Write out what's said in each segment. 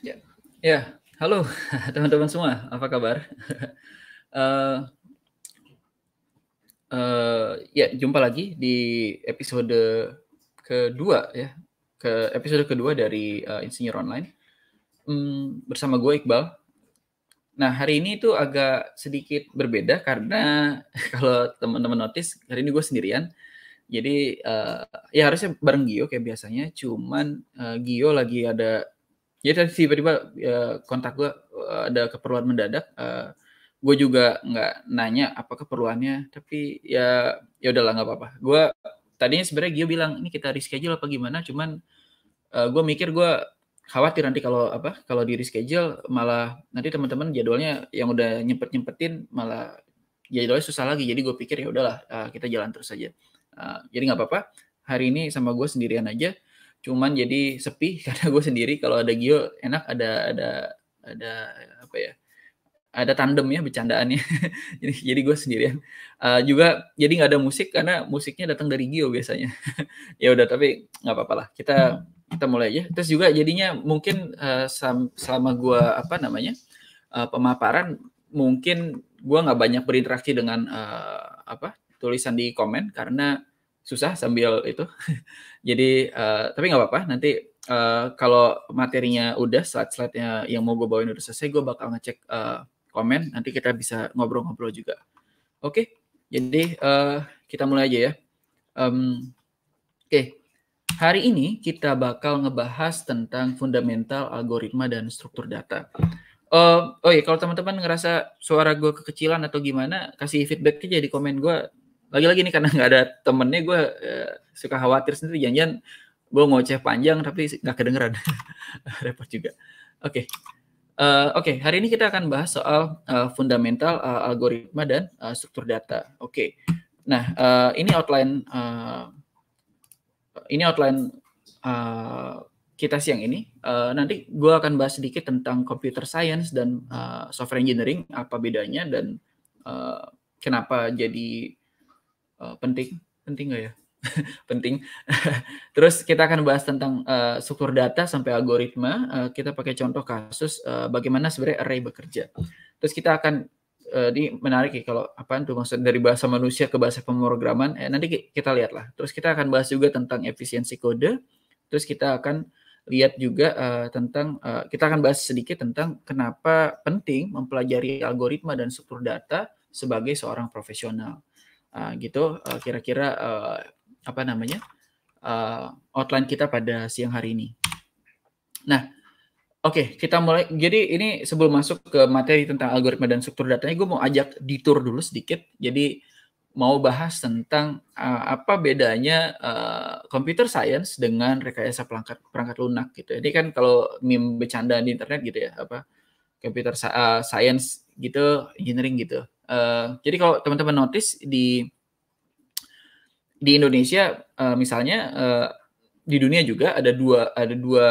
Ya, ya. halo teman-teman semua, apa kabar? uh, uh, ya, jumpa lagi di episode kedua ya, ke episode kedua dari uh, Insinyur Online um, bersama gue Iqbal. Nah hari ini itu agak sedikit berbeda karena kalau teman-teman notice hari ini gue sendirian jadi uh, ya harusnya bareng Gio kayak biasanya cuman uh, Gio lagi ada jadi ya, tadi tiba-tiba uh, kontak gue eh, ada keperluan mendadak uh, eh, gue juga nggak nanya apa keperluannya tapi ya ya udahlah nggak apa-apa gue tadinya sebenarnya Gio bilang ini kita reschedule apa gimana cuman uh, eh, gue mikir gue khawatir nanti kalau apa kalau di reschedule malah nanti teman-teman jadwalnya yang udah nyempet nyempetin malah jadwalnya susah lagi jadi gue pikir ya udahlah uh, kita jalan terus aja uh, jadi nggak apa-apa hari ini sama gue sendirian aja cuman jadi sepi karena gue sendiri kalau ada Gio enak ada ada ada apa ya ada tandem ya bercandaannya jadi jadi gue sendirian uh, juga jadi nggak ada musik karena musiknya datang dari Gio biasanya ya udah tapi nggak apa-apa lah kita hmm. kita mulai aja terus juga jadinya mungkin uh, selama gue apa namanya uh, pemaparan mungkin gue nggak banyak berinteraksi dengan uh, apa tulisan di komen karena susah sambil itu. Jadi uh, tapi nggak apa-apa. Nanti uh, kalau materinya udah slide-slide-nya yang mau gue bawain udah selesai, gue bakal ngecek uh, komen. Nanti kita bisa ngobrol-ngobrol juga. Oke, okay? jadi uh, kita mulai aja ya. Um, Oke, okay. hari ini kita bakal ngebahas tentang fundamental algoritma dan struktur data. Uh, oh iya, kalau teman-teman ngerasa suara gue kekecilan atau gimana, kasih feedback aja di komen gue lagi-lagi nih karena nggak ada temennya gue uh, suka khawatir sendiri janjian gue ngoceh panjang tapi nggak kedengeran repot juga oke okay. uh, eh, oke okay. hari ini kita akan bahas soal uh, fundamental uh, algoritma dan uh, struktur data oke okay. nah uh, ini outline uh, ini outline uh, kita siang ini uh, nanti gue akan bahas sedikit tentang computer science dan uh, software engineering apa bedanya dan uh, kenapa jadi uh, penting penting nggak ya penting terus kita akan bahas tentang uh, struktur data sampai algoritma uh, kita pakai contoh kasus uh, bagaimana sebenarnya array bekerja terus kita akan uh, ini menarik ya kalau apa itu maksud dari bahasa manusia ke bahasa pemrograman eh, nanti kita lihatlah terus kita akan bahas juga tentang efisiensi kode terus kita akan lihat juga uh, tentang uh, kita akan bahas sedikit tentang kenapa penting mempelajari algoritma dan struktur data sebagai seorang profesional uh, gitu eh, kira-kira uh, apa namanya uh, outline kita pada siang hari ini. Nah, oke okay, kita mulai. Jadi ini sebelum masuk ke materi tentang algoritma dan struktur datanya, gue mau ajak detour dulu sedikit. Jadi mau bahas tentang uh, apa bedanya uh, computer science dengan rekayasa perangkat perangkat lunak gitu. Ini kan kalau meme bercanda di internet gitu ya apa computer uh, science gitu, engineering gitu Eh, jadi kalau teman-teman notice di di Indonesia uh, misalnya uh, di dunia juga ada dua ada dua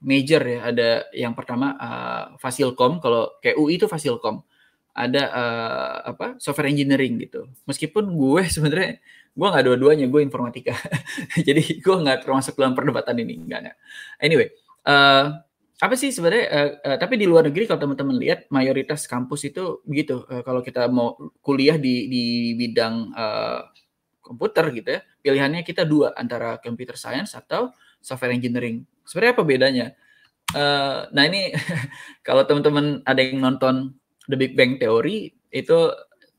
major ya ada yang pertama uh, Fasilkom kalau kayak UI itu Fasilkom ada uh, apa software engineering gitu meskipun gue sebenarnya gue nggak dua-duanya gue informatika jadi gue nggak termasuk dalam perdebatan ini enggak, enggak. anyway uh, apa sih sebenarnya uh, uh, tapi di luar negeri kalau teman-teman lihat mayoritas kampus itu begitu uh, kalau kita mau kuliah di di bidang uh, komputer gitu ya pilihannya kita dua antara computer science atau software engineering sebenarnya apa bedanya uh, nah ini kalau teman-teman ada yang nonton The Big Bang Theory itu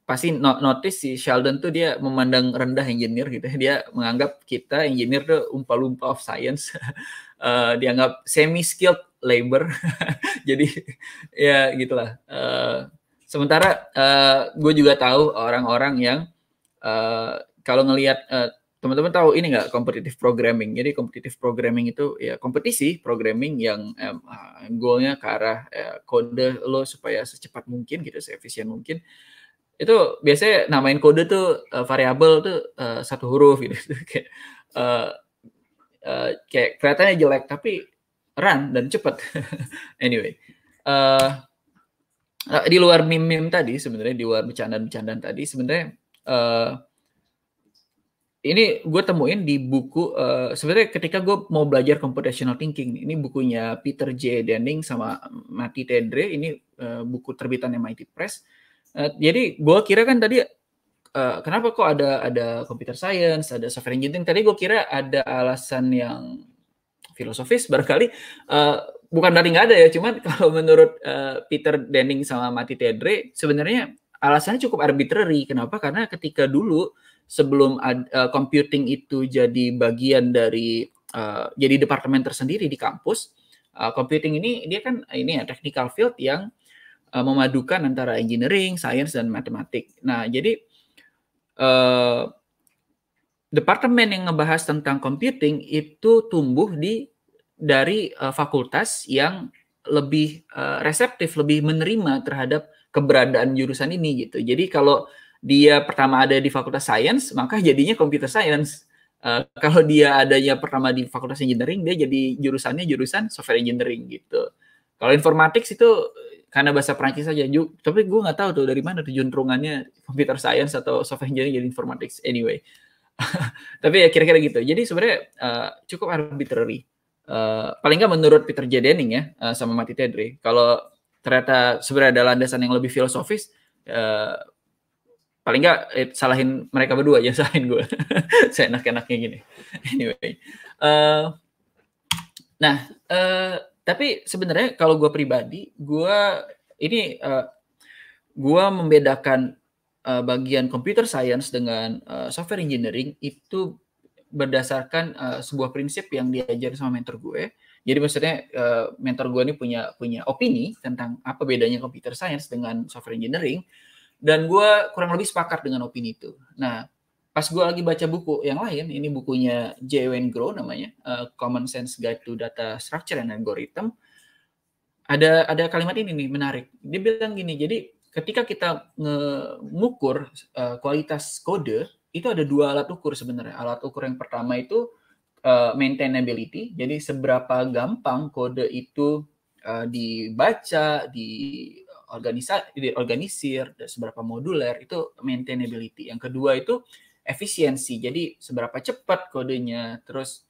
pasti notice si Sheldon tuh dia memandang rendah engineer gitu ya. dia menganggap kita engineer tuh umpa-lumpa of science uh, dianggap semi skilled labor jadi ya gitulah uh, sementara uh, eh, gue juga tahu orang-orang yang uh, kalau ngelihat uh, teman-teman tahu ini nggak competitive programming jadi competitive programming itu ya kompetisi programming yang um, goalnya ke arah ya, kode lo supaya secepat mungkin gitu seefisien mungkin itu biasanya namain kode tuh uh, variabel tuh uh, satu huruf gitu kayak uh, uh, kayak kelihatannya jelek tapi run dan cepat. anyway, uh, di luar meme-meme tadi sebenarnya di luar bercandaan-bercandaan tadi sebenarnya uh, ini gue temuin di buku uh, sebenarnya ketika gue mau belajar computational thinking ini bukunya Peter J. Denning sama Mati Tendre ini uh, buku terbitan MIT Press uh, jadi gue kira kan tadi uh, kenapa kok ada ada computer science ada software engineering tadi gue kira ada alasan yang filosofis barangkali uh, bukan dari nggak ada ya cuman kalau menurut uh, Peter Denning sama Mati Tedre sebenarnya alasannya cukup arbitrary kenapa karena ketika dulu sebelum ad, uh, computing itu jadi bagian dari uh, jadi departemen tersendiri di kampus uh, computing ini dia kan ini ya technical field yang uh, memadukan antara engineering, science dan matematik. Nah, jadi uh, departemen yang ngebahas tentang computing itu tumbuh di dari uh, fakultas yang lebih uh, reseptif, lebih menerima terhadap keberadaan jurusan ini gitu. Jadi kalau dia pertama ada di fakultas science, maka jadinya computer science. Uh, kalau dia adanya pertama di fakultas engineering, dia jadi jurusannya jurusan software engineering gitu. Kalau informatics itu karena bahasa Prancis saja, tapi gue nggak tahu tuh dari mana tujuan terungannya computer science atau software engineering jadi informatics anyway. tapi ya kira-kira gitu jadi sebenarnya uh, cukup arbitrary uh, paling nggak menurut Peter J. Denning ya uh, sama Mati Tedri. kalau ternyata sebenarnya ada landasan yang lebih filosofis uh, paling nggak eh, salahin mereka berdua aja salahin gue saya enak-enaknya gini anyway uh, nah uh, tapi sebenarnya kalau gue pribadi gue ini uh, gue membedakan uh, bagian computer science dengan uh, software engineering itu berdasarkan uh, sebuah prinsip yang diajar sama mentor gue. Jadi maksudnya uh, mentor gue ini punya punya opini tentang apa bedanya computer science dengan software engineering dan gue kurang lebih sepakat dengan opini itu. Nah, pas gue lagi baca buku yang lain, ini bukunya J. Wayne Grow namanya, uh, Common Sense Guide to Data Structure and Algorithm, ada ada kalimat ini nih menarik. Dia bilang gini, jadi ketika kita mengukur uh, eh, kualitas kode itu ada dua alat ukur sebenarnya. Alat ukur yang pertama itu uh, maintainability, jadi seberapa gampang kode itu uh, dibaca, di organisa, diorganisir, seberapa moduler itu maintainability. Yang kedua itu efisiensi, jadi seberapa cepat kodenya, terus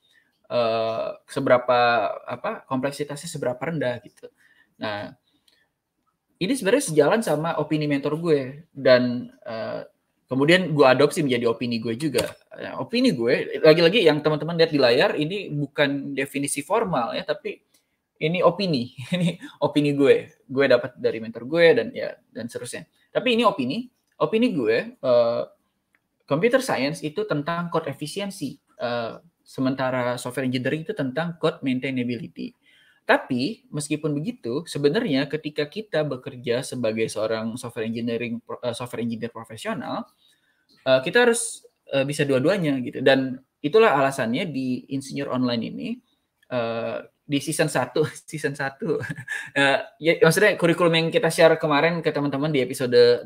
uh, seberapa apa kompleksitasnya seberapa rendah gitu. Nah, ini sebenarnya sejalan sama opini mentor gue dan uh, kemudian gue adopsi menjadi opini gue juga. Nah, opini gue lagi-lagi yang teman-teman lihat di layar ini bukan definisi formal ya, tapi ini opini, ini opini gue. Gue dapat dari mentor gue dan ya dan seterusnya. Tapi ini opini, opini gue uh, computer science itu tentang code efisiensi. Uh, sementara software engineering itu tentang code maintainability. Tapi meskipun begitu, sebenarnya ketika kita bekerja sebagai seorang software engineering eh, software engineer profesional, eh, kita harus eh, bisa dua-duanya gitu. Dan itulah alasannya di insinyur online ini di season 1 season satu. ya maksudnya kurikulum yang kita share kemarin ke teman-teman di episode 000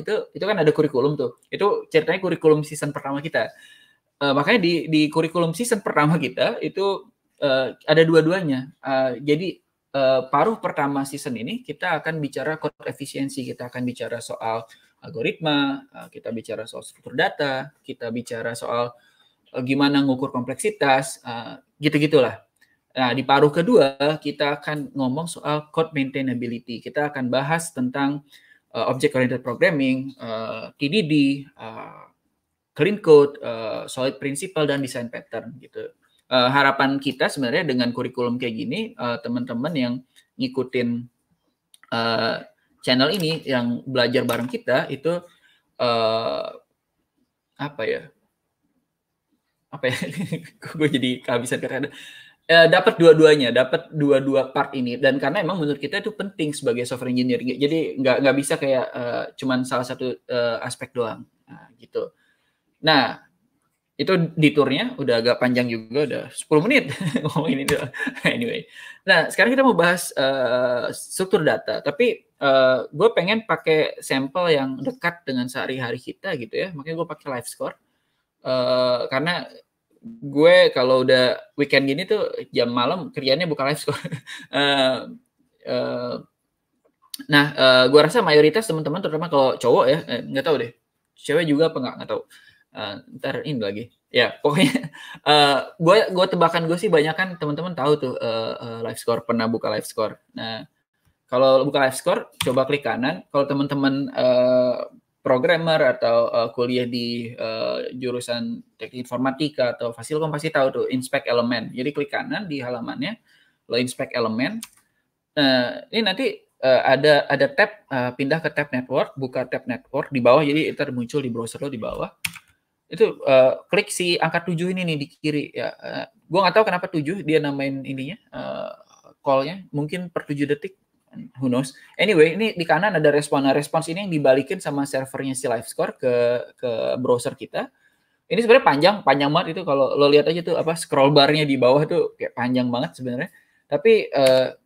itu itu kan ada kurikulum tuh itu ceritanya kurikulum season pertama kita uh, makanya di di kurikulum season pertama kita itu uh, ada dua-duanya. Uh, jadi uh, paruh pertama season ini kita akan bicara code efisiensi, kita akan bicara soal algoritma, uh, kita bicara soal struktur data, kita bicara soal uh, gimana ngukur kompleksitas, uh, gitu-gitulah. Nah, di paruh kedua kita akan ngomong soal code maintainability. Kita akan bahas tentang uh, object oriented programming, uh, TDD, uh, clean code, uh, solid principle dan design pattern gitu uh, harapan kita sebenarnya dengan kurikulum kayak gini uh, teman-teman yang ngikutin uh, channel ini yang belajar bareng kita itu uh, apa ya apa ya gue jadi kehabisan kata eh, dapat dua-duanya dapat dua-dua part ini dan karena emang menurut kita itu penting sebagai software engineer jadi nggak nggak bisa kayak uh, cuman salah satu uh, aspek doang nah, gitu nah itu di turnya udah agak panjang juga udah 10 menit ngomongin itu anyway nah sekarang kita mau bahas uh, struktur data tapi uh, eh, gue pengen pakai sampel yang dekat dengan sehari-hari kita gitu ya makanya gue pakai live score uh, karena gue kalau udah weekend gini tuh jam malam kerjanya bukan live score uh, uh, nah uh, gue rasa mayoritas teman-teman terutama kalau cowok ya nggak eh, tahu deh cewek juga apa nggak nggak tahu uh, ntar ini lagi ya pokoknya gue uh, gue tebakan gue sih banyak kan teman-teman tahu tuh uh, uh, live score pernah buka live score nah kalau buka live score coba klik kanan kalau teman-teman uh, programmer atau uh, kuliah di uh, jurusan teknik informatika atau fasilkom pasti tahu tuh inspect elemen jadi klik kanan di halamannya lo inspect elemen Nah, ini nanti uh, ada ada tab uh, pindah ke tab network, buka tab network di bawah jadi itu muncul di browser lo di bawah itu uh, klik si angka 7 ini nih di kiri ya uh, eh, gue nggak tahu kenapa 7 dia namain ininya uh, callnya mungkin per 7 detik who knows anyway ini di kanan ada respon nah, respons ini yang dibalikin sama servernya si live score ke ke browser kita ini sebenarnya panjang panjang banget itu kalau lo lihat aja tuh apa scroll barnya di bawah tuh kayak panjang banget sebenarnya tapi uh,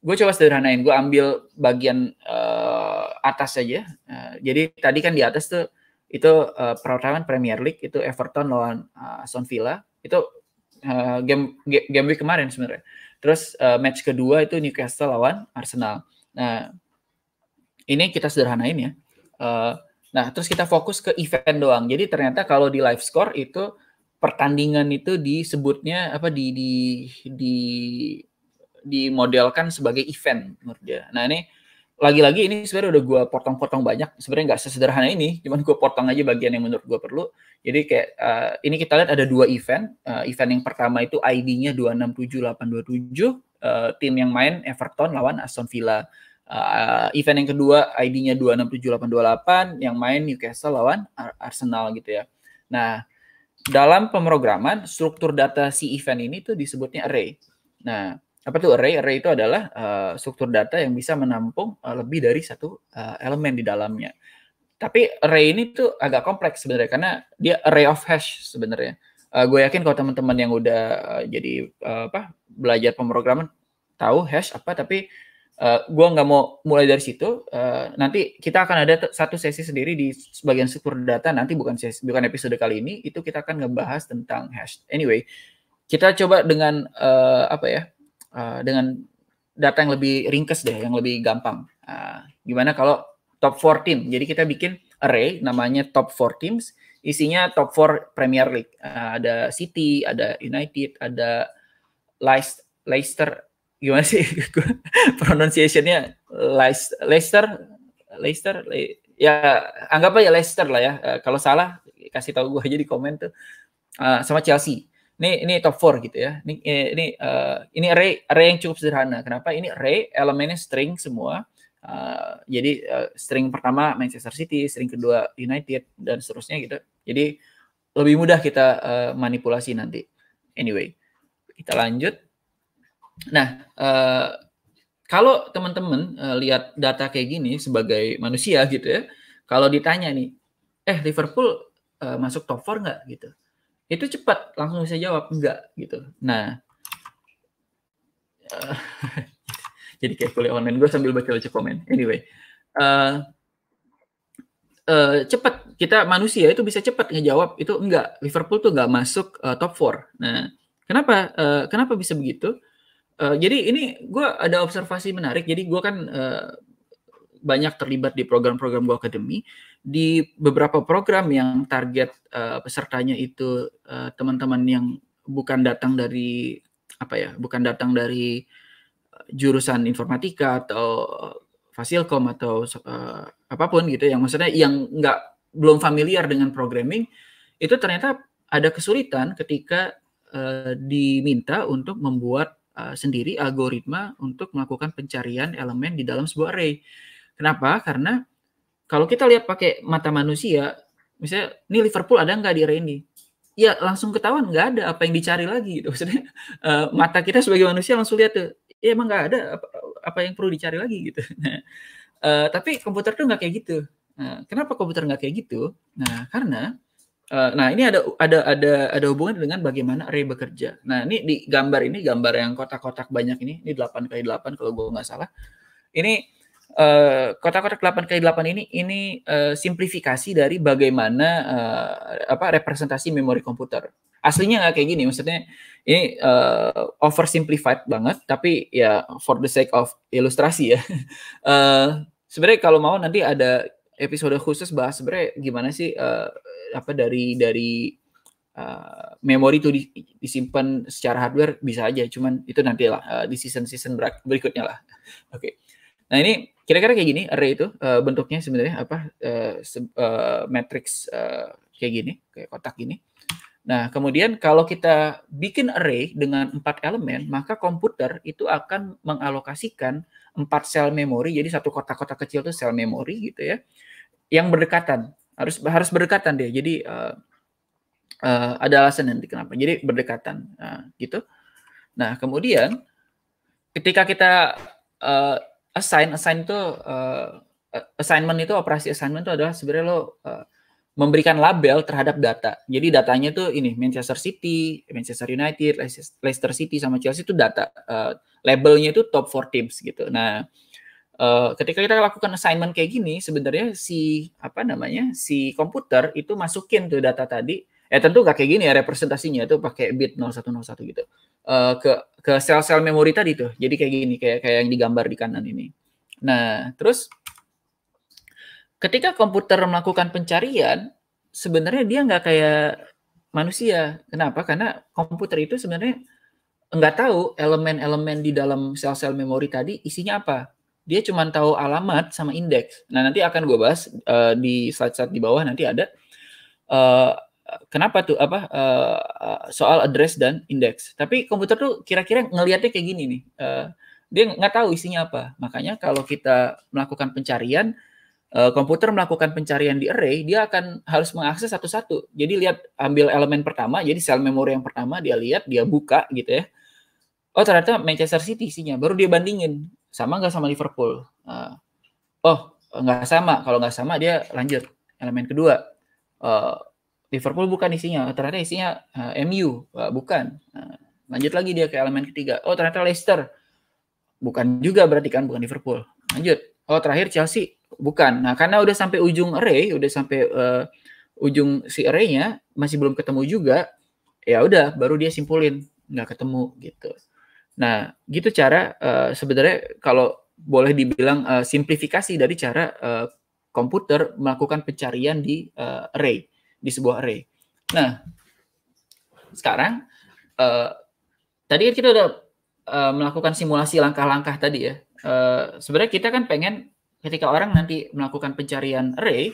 gue coba sederhanain gue ambil bagian uh, atas saja. uh, jadi tadi kan di atas tuh itu uh, Premier League itu Everton lawan uh, Aston Villa itu uh, game game week kemarin sebenarnya. Terus uh, match kedua itu Newcastle lawan Arsenal. Nah, ini kita sederhanain ya. Uh, nah, terus kita fokus ke event doang. Jadi ternyata kalau di live score itu pertandingan itu disebutnya apa di di di, di, di modelkan sebagai event menurut dia. Nah, ini lagi-lagi ini sebenarnya udah gue potong-potong banyak sebenarnya nggak sesederhana ini cuman gue potong aja bagian yang menurut gue perlu jadi kayak uh, ini kita lihat ada dua event uh, event yang pertama itu ID-nya 267827 uh, tim yang main Everton lawan Aston Villa uh, event yang kedua ID-nya 267828 yang main Newcastle lawan Ar Arsenal gitu ya nah dalam pemrograman struktur data si event ini tuh disebutnya array nah apa tuh array? Array itu adalah uh, struktur data yang bisa menampung uh, lebih dari satu uh, elemen di dalamnya. Tapi array ini tuh agak kompleks sebenarnya karena dia array of hash sebenarnya. Uh, gue yakin kalau teman-teman yang udah uh, jadi uh, apa belajar pemrograman tahu hash apa, tapi uh, gue nggak mau mulai dari situ. Uh, nanti kita akan ada satu sesi sendiri di sebagian struktur data. Nanti bukan sesi, bukan episode kali ini. Itu kita akan ngebahas tentang hash. Anyway, kita coba dengan uh, apa ya uh, dengan data yang lebih ringkes deh, yang lebih gampang. Uh, gimana kalau top 4 team? Jadi kita bikin array namanya top 4 teams, isinya top 4 Premier League. Uh, ada City, ada United, ada Leicester, gimana sih pronunciationnya Leicester, Leicester, Le ya anggap aja Leicester lah ya. Uh, kalau salah kasih tahu gue aja di komen tuh. Uh, sama Chelsea ini ini top 4 gitu ya. Ini ini ini, uh, ini array array yang cukup sederhana. Kenapa? Ini array elemennya string semua. Uh, jadi uh, string pertama Manchester City, string kedua United dan seterusnya gitu. Jadi lebih mudah kita uh, manipulasi nanti. Anyway, kita lanjut. Nah, uh, kalau teman-teman uh, lihat data kayak gini sebagai manusia gitu ya, kalau ditanya nih, eh Liverpool uh, masuk top 4 nggak gitu? itu cepat langsung bisa jawab enggak gitu nah eh, jadi kayak kuliah online gue sambil baca-baca komen anyway uh, uh, cepat kita manusia itu bisa cepat ngejawab itu enggak Liverpool tuh enggak masuk uh, top 4 nah kenapa uh, kenapa bisa begitu uh, jadi ini gue ada observasi menarik jadi gue kan uh, banyak terlibat di program-program gue akademi di beberapa program yang target uh, pesertanya itu eh, teman-teman uh, yang bukan datang dari apa ya, bukan datang dari eh, jurusan informatika atau fasilkom atau uh, apapun gitu yang maksudnya yang nggak belum familiar dengan programming itu ternyata ada kesulitan ketika uh, diminta untuk membuat uh, sendiri algoritma untuk melakukan pencarian elemen di dalam sebuah array. Kenapa? Karena kalau kita lihat pakai mata manusia, misalnya ini Liverpool ada nggak di Rainy? Ya langsung ketahuan nggak ada apa yang dicari lagi gitu. Maksudnya uh, mata kita sebagai manusia langsung lihat tuh, ya emang nggak ada apa, apa yang perlu dicari lagi gitu. uh, tapi komputer tuh nggak kayak gitu. Nah, kenapa komputer nggak kayak gitu? Nah karena Uh, nah ini ada ada ada ada hubungan dengan bagaimana Ray bekerja. Nah ini di gambar ini gambar yang kotak-kotak banyak ini ini delapan kali delapan kalau gue nggak salah. Ini Eh, kotak-kotak uh, 8 kali 8 ini ini uh, simplifikasi dari bagaimana uh, apa representasi memori komputer. Aslinya nggak kayak gini, maksudnya ini uh, oversimplified banget, tapi ya for the sake of ilustrasi ya. uh, sebenarnya kalau mau nanti ada episode khusus bahas sebenarnya gimana sih uh, apa dari dari uh, memori itu disimpan secara hardware bisa aja, cuman itu nanti lah uh, di season season berikutnya lah. Oke, okay. nah ini kira-kira kayak gini array itu uh, bentuknya sebenarnya apa uh, se uh, matrix uh, kayak gini kayak kotak gini nah kemudian kalau kita bikin array dengan empat elemen maka komputer itu akan mengalokasikan empat sel memori jadi satu kotak-kotak kecil itu sel memori gitu ya yang berdekatan harus harus berdekatan deh jadi uh, uh, ada alasan nanti kenapa jadi berdekatan uh, gitu nah kemudian ketika kita uh, assign assign itu uh, assignment itu operasi assignment itu adalah sebenarnya lo uh, memberikan label terhadap data. Jadi datanya itu ini Manchester City, Manchester United, Leicester City sama Chelsea itu data uh, labelnya itu top four teams gitu. Nah, uh, ketika kita lakukan assignment kayak gini sebenarnya si apa namanya? si komputer itu masukin tuh data tadi eh tentu gak kayak gini ya representasinya itu pakai bit 0101 gitu uh, ke ke sel-sel memori tadi tuh jadi kayak gini kayak kayak yang digambar di kanan ini nah terus ketika komputer melakukan pencarian sebenarnya dia nggak kayak manusia kenapa karena komputer itu sebenarnya nggak tahu elemen-elemen di dalam sel-sel memori tadi isinya apa dia cuma tahu alamat sama indeks nah nanti akan gue bahas uh, di slide-slide di bawah nanti ada uh, kenapa tuh apa uh, soal address dan indeks. Tapi komputer tuh kira-kira ngelihatnya kayak gini nih. Uh, dia nggak tahu isinya apa. Makanya kalau kita melakukan pencarian, uh, komputer melakukan pencarian di array, dia akan harus mengakses satu-satu. Jadi lihat ambil elemen pertama, jadi sel memori yang pertama dia lihat, dia buka gitu ya. Oh ternyata Manchester City isinya, baru dia bandingin sama nggak sama Liverpool. Uh, oh nggak sama, kalau nggak sama dia lanjut elemen kedua. Uh, Liverpool bukan isinya, ternyata isinya uh, eh, MU, uh, eh, bukan. Uh, lanjut lagi dia ke elemen ketiga. Oh, ternyata Leicester. Bukan juga berarti kan bukan Liverpool. Lanjut. Oh, terakhir Chelsea. Bukan. Nah, karena udah sampai ujung array, udah sampai uh, ujung si arraynya masih belum ketemu juga, ya udah baru dia simpulin nggak ketemu gitu. Nah, gitu cara uh, sebenarnya kalau boleh dibilang uh, simplifikasi dari cara uh, komputer melakukan pencarian di uh, array di sebuah array. Nah, sekarang uh, tadi kan kita udah uh, melakukan simulasi langkah-langkah tadi ya. Uh, sebenarnya kita kan pengen ketika orang nanti melakukan pencarian array,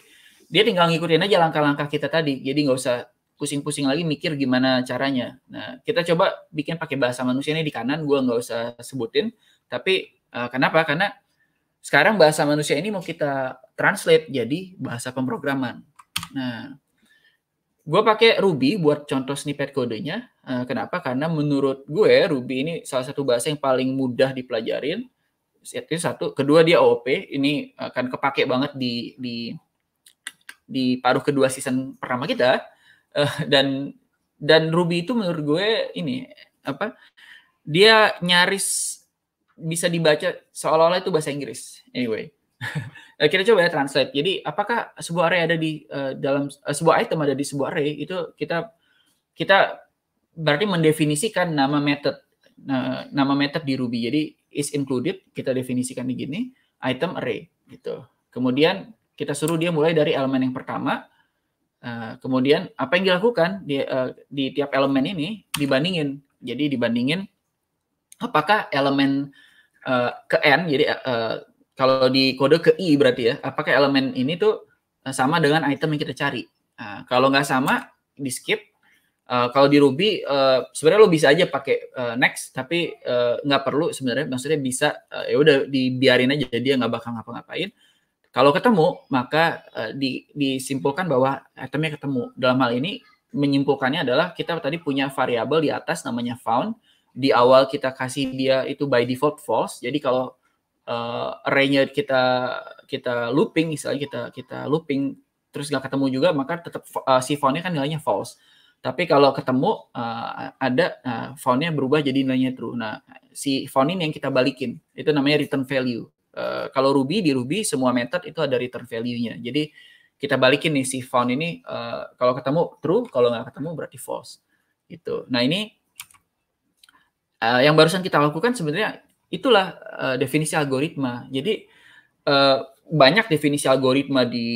dia tinggal ngikutin aja langkah-langkah kita tadi. Jadi nggak usah pusing-pusing lagi mikir gimana caranya. Nah, kita coba bikin pakai bahasa manusia ini di kanan, gue nggak usah sebutin. Tapi uh, kenapa? Karena sekarang bahasa manusia ini mau kita translate jadi bahasa pemrograman. Nah, gue pakai Ruby buat contoh snippet kodenya. Uh, kenapa? Karena menurut gue Ruby ini salah satu bahasa yang paling mudah dipelajarin. Itu satu. Kedua dia OOP. Ini akan kepake banget di di di paruh kedua season pertama kita. Uh, dan dan Ruby itu menurut gue ini apa? Dia nyaris bisa dibaca seolah-olah itu bahasa Inggris. Anyway. Eh, kita coba ya translate. Jadi apakah sebuah array ada di uh, dalam uh, sebuah item ada di sebuah array itu kita kita berarti mendefinisikan nama method uh, nama method di Ruby. Jadi is included kita definisikan di gini item array gitu. Kemudian kita suruh dia mulai dari elemen yang pertama. Uh, kemudian apa yang dilakukan di, uh, di tiap elemen ini dibandingin. Jadi dibandingin apakah elemen uh, ke n jadi uh, kalau di kode ke I berarti ya, apakah elemen ini tuh eh, sama dengan item yang kita cari. Nah, kalau nggak sama, di skip. Uh, kalau di Ruby, uh, sebenarnya lo bisa aja pakai uh, next, tapi uh, nggak perlu sebenarnya. Maksudnya bisa, uh, ya udah dibiarin aja, jadi dia nggak bakal ngapa-ngapain. Kalau ketemu, maka uh, di, disimpulkan bahwa itemnya ketemu. Dalam hal ini, menyimpulkannya adalah kita tadi punya variabel di atas namanya found. Di awal kita kasih dia itu by default false. Jadi kalau uh, eh, array kita kita looping misalnya kita kita looping terus nggak ketemu juga maka tetap uh, si fontnya kan nilainya false tapi kalau ketemu uh, ada uh, fontnya berubah jadi nilainya true nah si font ini yang kita balikin itu namanya return value uh, kalau Ruby di Ruby semua method itu ada return value-nya jadi kita balikin nih si font ini uh, kalau ketemu true kalau nggak ketemu berarti false gitu nah ini uh, yang barusan kita lakukan sebenarnya Itulah uh, definisi algoritma. Jadi uh, banyak definisi algoritma di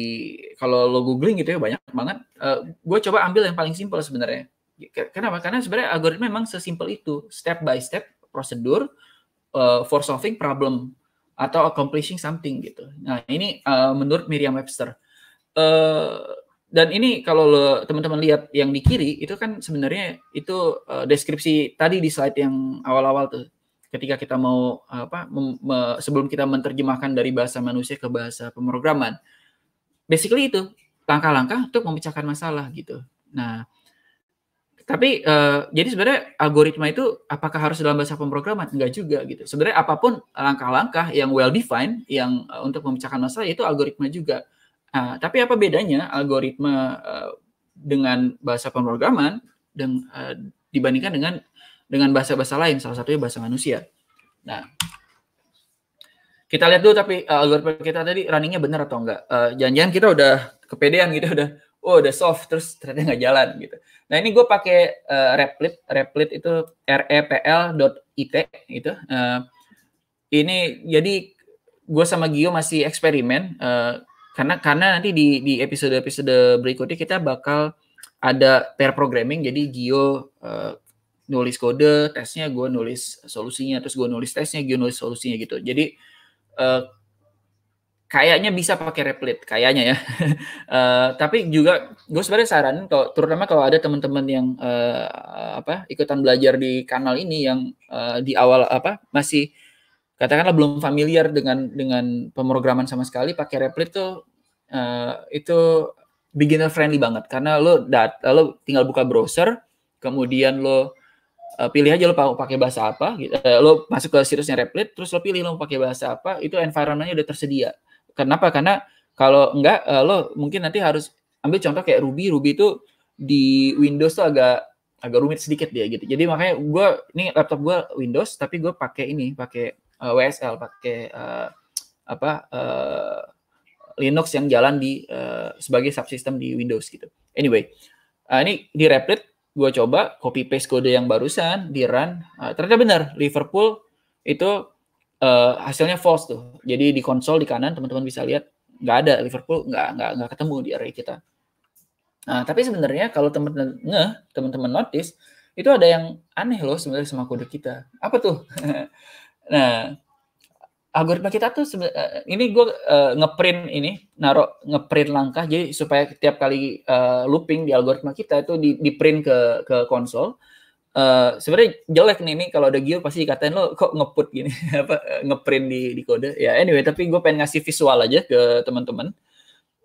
kalau lo googling gitu ya banyak banget. Uh, eh, gue coba ambil yang paling simpel sebenarnya. Kenapa? Karena sebenarnya algoritma memang sesimpel itu, step by step prosedur uh, for solving problem atau accomplishing something gitu. Nah ini uh, menurut Miriam Webster. Uh, dan ini kalau lo teman-teman lihat yang di kiri itu kan sebenarnya itu uh, deskripsi tadi di slide yang awal-awal tuh ketika kita mau apa mem, me, sebelum kita menerjemahkan dari bahasa manusia ke bahasa pemrograman basically itu langkah-langkah untuk memecahkan masalah gitu nah tapi uh, jadi sebenarnya algoritma itu apakah harus dalam bahasa pemrograman enggak juga gitu sebenarnya apapun langkah-langkah yang well defined yang uh, untuk memecahkan masalah itu algoritma juga uh, tapi apa bedanya algoritma uh, dengan bahasa pemrograman dan uh, dibandingkan dengan dengan bahasa-bahasa lain, salah satunya bahasa manusia. Nah, kita lihat dulu tapi uh, algoritma kita tadi runningnya benar atau enggak. jangan eh, jangan-jangan kita udah kepedean gitu, udah oh udah soft terus ternyata nggak jalan gitu. Nah ini gue pakai uh, eh, replit, replit itu R-E-P-L dot it gitu. Uh, ini jadi gue sama Gio masih eksperimen uh, karena karena nanti di di episode episode berikutnya kita bakal ada pair programming jadi Gio uh, nulis kode tesnya gue nulis solusinya terus gue nulis tesnya gue nulis solusinya gitu jadi uh, kayaknya bisa pakai replit kayaknya ya uh, tapi juga gue sebenarnya saran kalau terutama kalau ada teman-teman yang uh, apa ikutan belajar di kanal ini yang uh, di awal apa masih katakanlah belum familiar dengan dengan pemrograman sama sekali pakai replit tuh uh, itu beginner friendly banget karena lo dat lo tinggal buka browser kemudian lo uh, pilih aja lo mau pakai bahasa apa gitu. Eh, lo masuk ke situsnya Replit terus lo pilih lo mau pakai bahasa apa itu environmentnya udah tersedia kenapa karena kalau enggak eh, lo mungkin nanti harus ambil contoh kayak Ruby Ruby itu di Windows tuh agak agak rumit sedikit dia gitu jadi makanya gue ini laptop gue Windows tapi gue pakai ini pakai uh, WSL pakai uh, apa uh, Linux yang jalan di uh, sebagai subsistem di Windows gitu anyway uh, ini di Replit gue coba copy paste kode yang barusan di run uh, ternyata benar Liverpool itu uh, hasilnya false tuh jadi di konsol di kanan teman-teman bisa lihat nggak ada Liverpool nggak nggak nggak ketemu di array kita nah tapi sebenarnya kalau teman-teman ngeh teman-teman notice itu ada yang aneh loh sebenarnya sama kode kita apa tuh nah algoritma kita tuh eh, ini gue uh, ngeprint ini narok ngeprint langkah jadi supaya tiap kali uh, looping di algoritma kita itu di, di print ke ke konsol uh, sebenarnya jelek nih ini kalau ada geo pasti dikatain lo kok ngeput gini apa ngeprint di di kode ya anyway tapi gue pengen ngasih visual aja ke teman-teman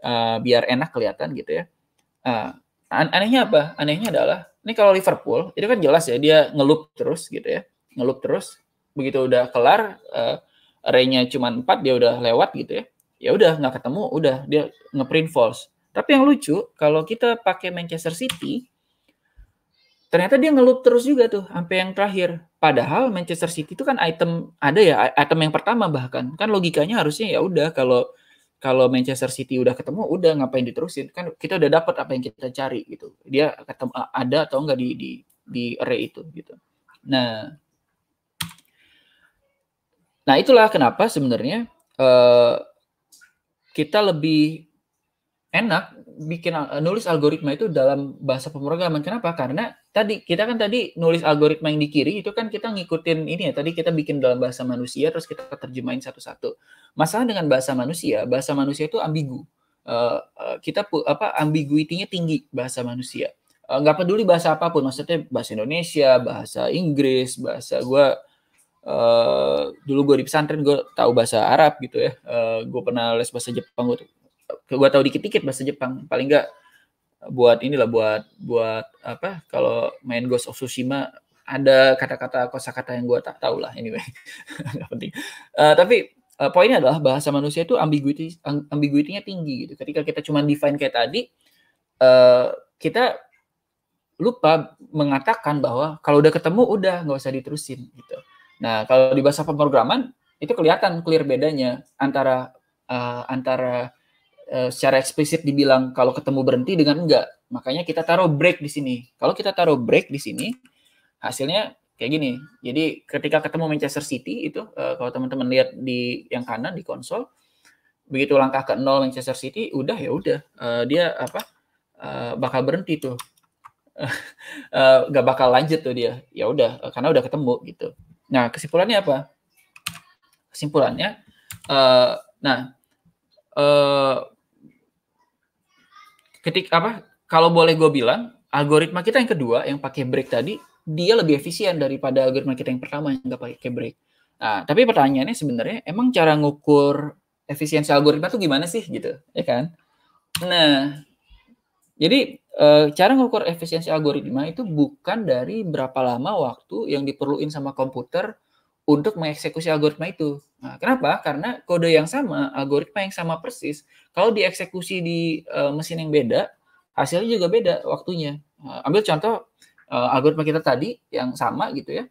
uh, biar enak kelihatan gitu ya uh, anehnya apa anehnya adalah ini kalau Liverpool itu kan jelas ya dia ngelup terus gitu ya ngelup terus begitu udah kelar uh, array-nya cuma 4 dia udah lewat gitu ya. Ya udah nggak ketemu, udah dia ngeprint false. Tapi yang lucu kalau kita pakai Manchester City ternyata dia ngelup terus juga tuh sampai yang terakhir. Padahal Manchester City itu kan item ada ya item yang pertama bahkan kan logikanya harusnya ya udah kalau kalau Manchester City udah ketemu udah ngapain diterusin kan kita udah dapat apa yang kita cari gitu dia ketemu ada atau enggak di di di array itu gitu nah Nah, itulah kenapa sebenarnya uh, kita lebih enak bikin eh, nulis algoritma itu dalam bahasa pemrograman. Kenapa? Karena tadi kita kan tadi nulis algoritma yang di kiri itu kan kita ngikutin ini ya. Tadi kita bikin dalam bahasa manusia terus kita terjemahin satu-satu. Masalah dengan bahasa manusia, bahasa manusia itu ambigu. Uh, kita apa ambiguitinya tinggi bahasa manusia. Nggak peduli bahasa apapun, maksudnya bahasa Indonesia, bahasa Inggris, bahasa gue Eh, dulu gue di pesantren gue tahu bahasa Arab gitu ya uh, eh, gue pernah les bahasa Jepang gue gue tahu dikit-dikit bahasa Jepang paling enggak buat inilah buat buat apa kalau main Ghost of Tsushima ada kata-kata kosakata yang gue tak tahu lah anyway nggak penting uh, tapi uh, poinnya adalah bahasa manusia itu ambiguity ambiguitinya tinggi gitu ketika kita cuma define kayak tadi uh, kita lupa mengatakan bahwa kalau udah ketemu udah nggak usah diterusin gitu Nah, kalau di bahasa pemrograman itu kelihatan clear bedanya antara uh, antara uh, secara eksplisit dibilang kalau ketemu berhenti dengan enggak. Makanya kita taruh break di sini. Kalau kita taruh break di sini, hasilnya kayak gini. Jadi ketika ketemu Manchester City itu uh, kalau teman-teman lihat di yang kanan di konsol begitu langkah ke nol Manchester City udah ya udah uh, dia apa uh, bakal berhenti tuh uh, gak bakal lanjut tuh dia ya udah karena udah ketemu gitu Nah, kesimpulannya apa? Kesimpulannya, uh, nah, uh, ketik apa? Kalau boleh gue bilang, algoritma kita yang kedua yang pakai break tadi, dia lebih efisien daripada algoritma kita yang pertama yang nggak pakai break. Nah, tapi pertanyaannya sebenarnya, emang cara ngukur efisiensi algoritma tuh gimana sih gitu, ya kan? Nah, jadi Eh, cara mengukur efisiensi algoritma itu bukan dari berapa lama waktu yang diperluin sama komputer untuk mengeksekusi algoritma itu. Nah, kenapa? Karena kode yang sama, algoritma yang sama persis, kalau dieksekusi di uh, mesin yang beda, hasilnya juga beda waktunya. Uh, ambil contoh uh, algoritma kita tadi yang sama gitu ya,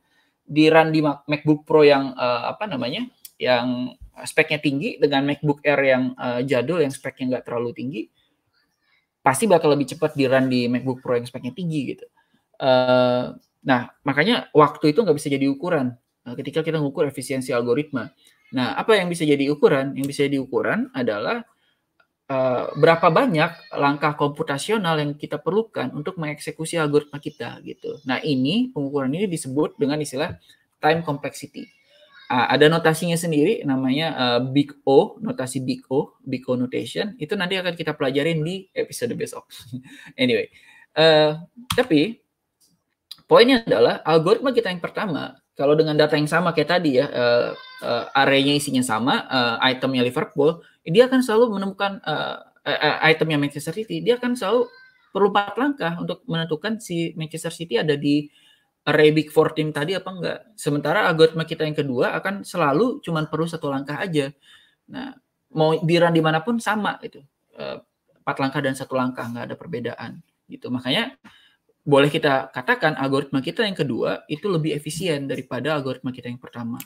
di run di MacBook Pro yang uh, apa namanya, yang speknya tinggi dengan MacBook Air yang uh, jadul yang speknya nggak terlalu tinggi pasti bakal lebih cepat di run di MacBook Pro yang speknya tinggi gitu. Uh, nah, makanya waktu itu nggak bisa jadi ukuran uh, ketika kita ngukur efisiensi algoritma. Nah, apa yang bisa jadi ukuran? Yang bisa jadi ukuran adalah uh, berapa banyak langkah komputasional yang kita perlukan untuk mengeksekusi algoritma kita gitu. Nah, ini pengukuran ini disebut dengan istilah time complexity ada notasinya sendiri namanya uh, Big O, notasi Big O, Big O notation. Itu nanti akan kita pelajarin di episode besok. anyway, uh, tapi poinnya adalah algoritma kita yang pertama, kalau dengan data yang sama kayak tadi ya, uh, eh, uh, areanya isinya sama, uh, itemnya Liverpool, dia akan selalu menemukan uh, uh, itemnya Manchester City, dia akan selalu perlu empat langkah untuk menentukan si Manchester City ada di array big four team tadi apa enggak. Sementara algoritma kita yang kedua akan selalu cuman perlu satu langkah aja. Nah, mau di run dimanapun sama itu. Eh, empat langkah dan satu langkah nggak ada perbedaan gitu. Makanya boleh kita katakan algoritma kita yang kedua itu lebih efisien daripada algoritma kita yang pertama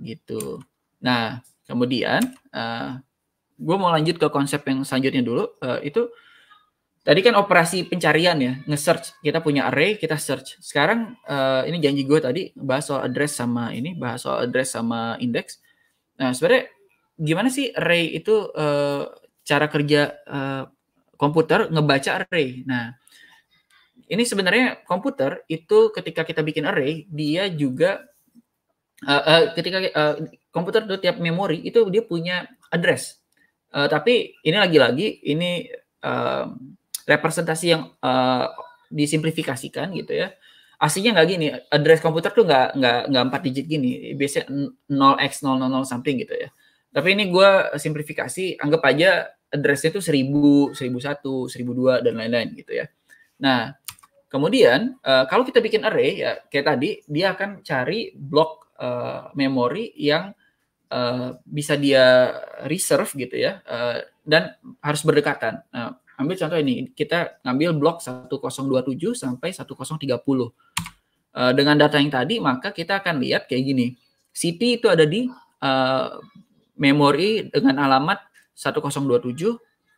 gitu. Nah, kemudian uh, eh, gue mau lanjut ke konsep yang selanjutnya dulu uh, itu Tadi kan operasi pencarian ya, nge-search. Kita punya array, kita search. Sekarang uh, ini janji gue tadi bahas soal address sama ini, bahas soal address sama index. Nah, sebenarnya gimana sih array itu uh, cara kerja uh, komputer ngebaca array? Nah, ini sebenarnya komputer itu ketika kita bikin array, dia juga uh, uh, ketika uh, komputer itu tiap memori itu dia punya address. Uh, tapi ini lagi-lagi ini uh, representasi yang uh, disimplifikasikan gitu ya aslinya nggak gini address komputer tuh nggak nggak nggak empat digit gini biasanya 0x 000 something gitu ya tapi ini gue simplifikasi anggap aja addressnya tuh 1000 1001 1002 dan lain-lain gitu ya nah kemudian uh, kalau kita bikin array ya kayak tadi dia akan cari blok uh, eh, memori yang uh, bisa dia reserve gitu ya uh, dan harus berdekatan nah, ambil contoh ini kita ngambil blok 1027 sampai 1030 uh, eh, dengan data yang tadi maka kita akan lihat kayak gini city itu ada di uh, memori dengan alamat 1027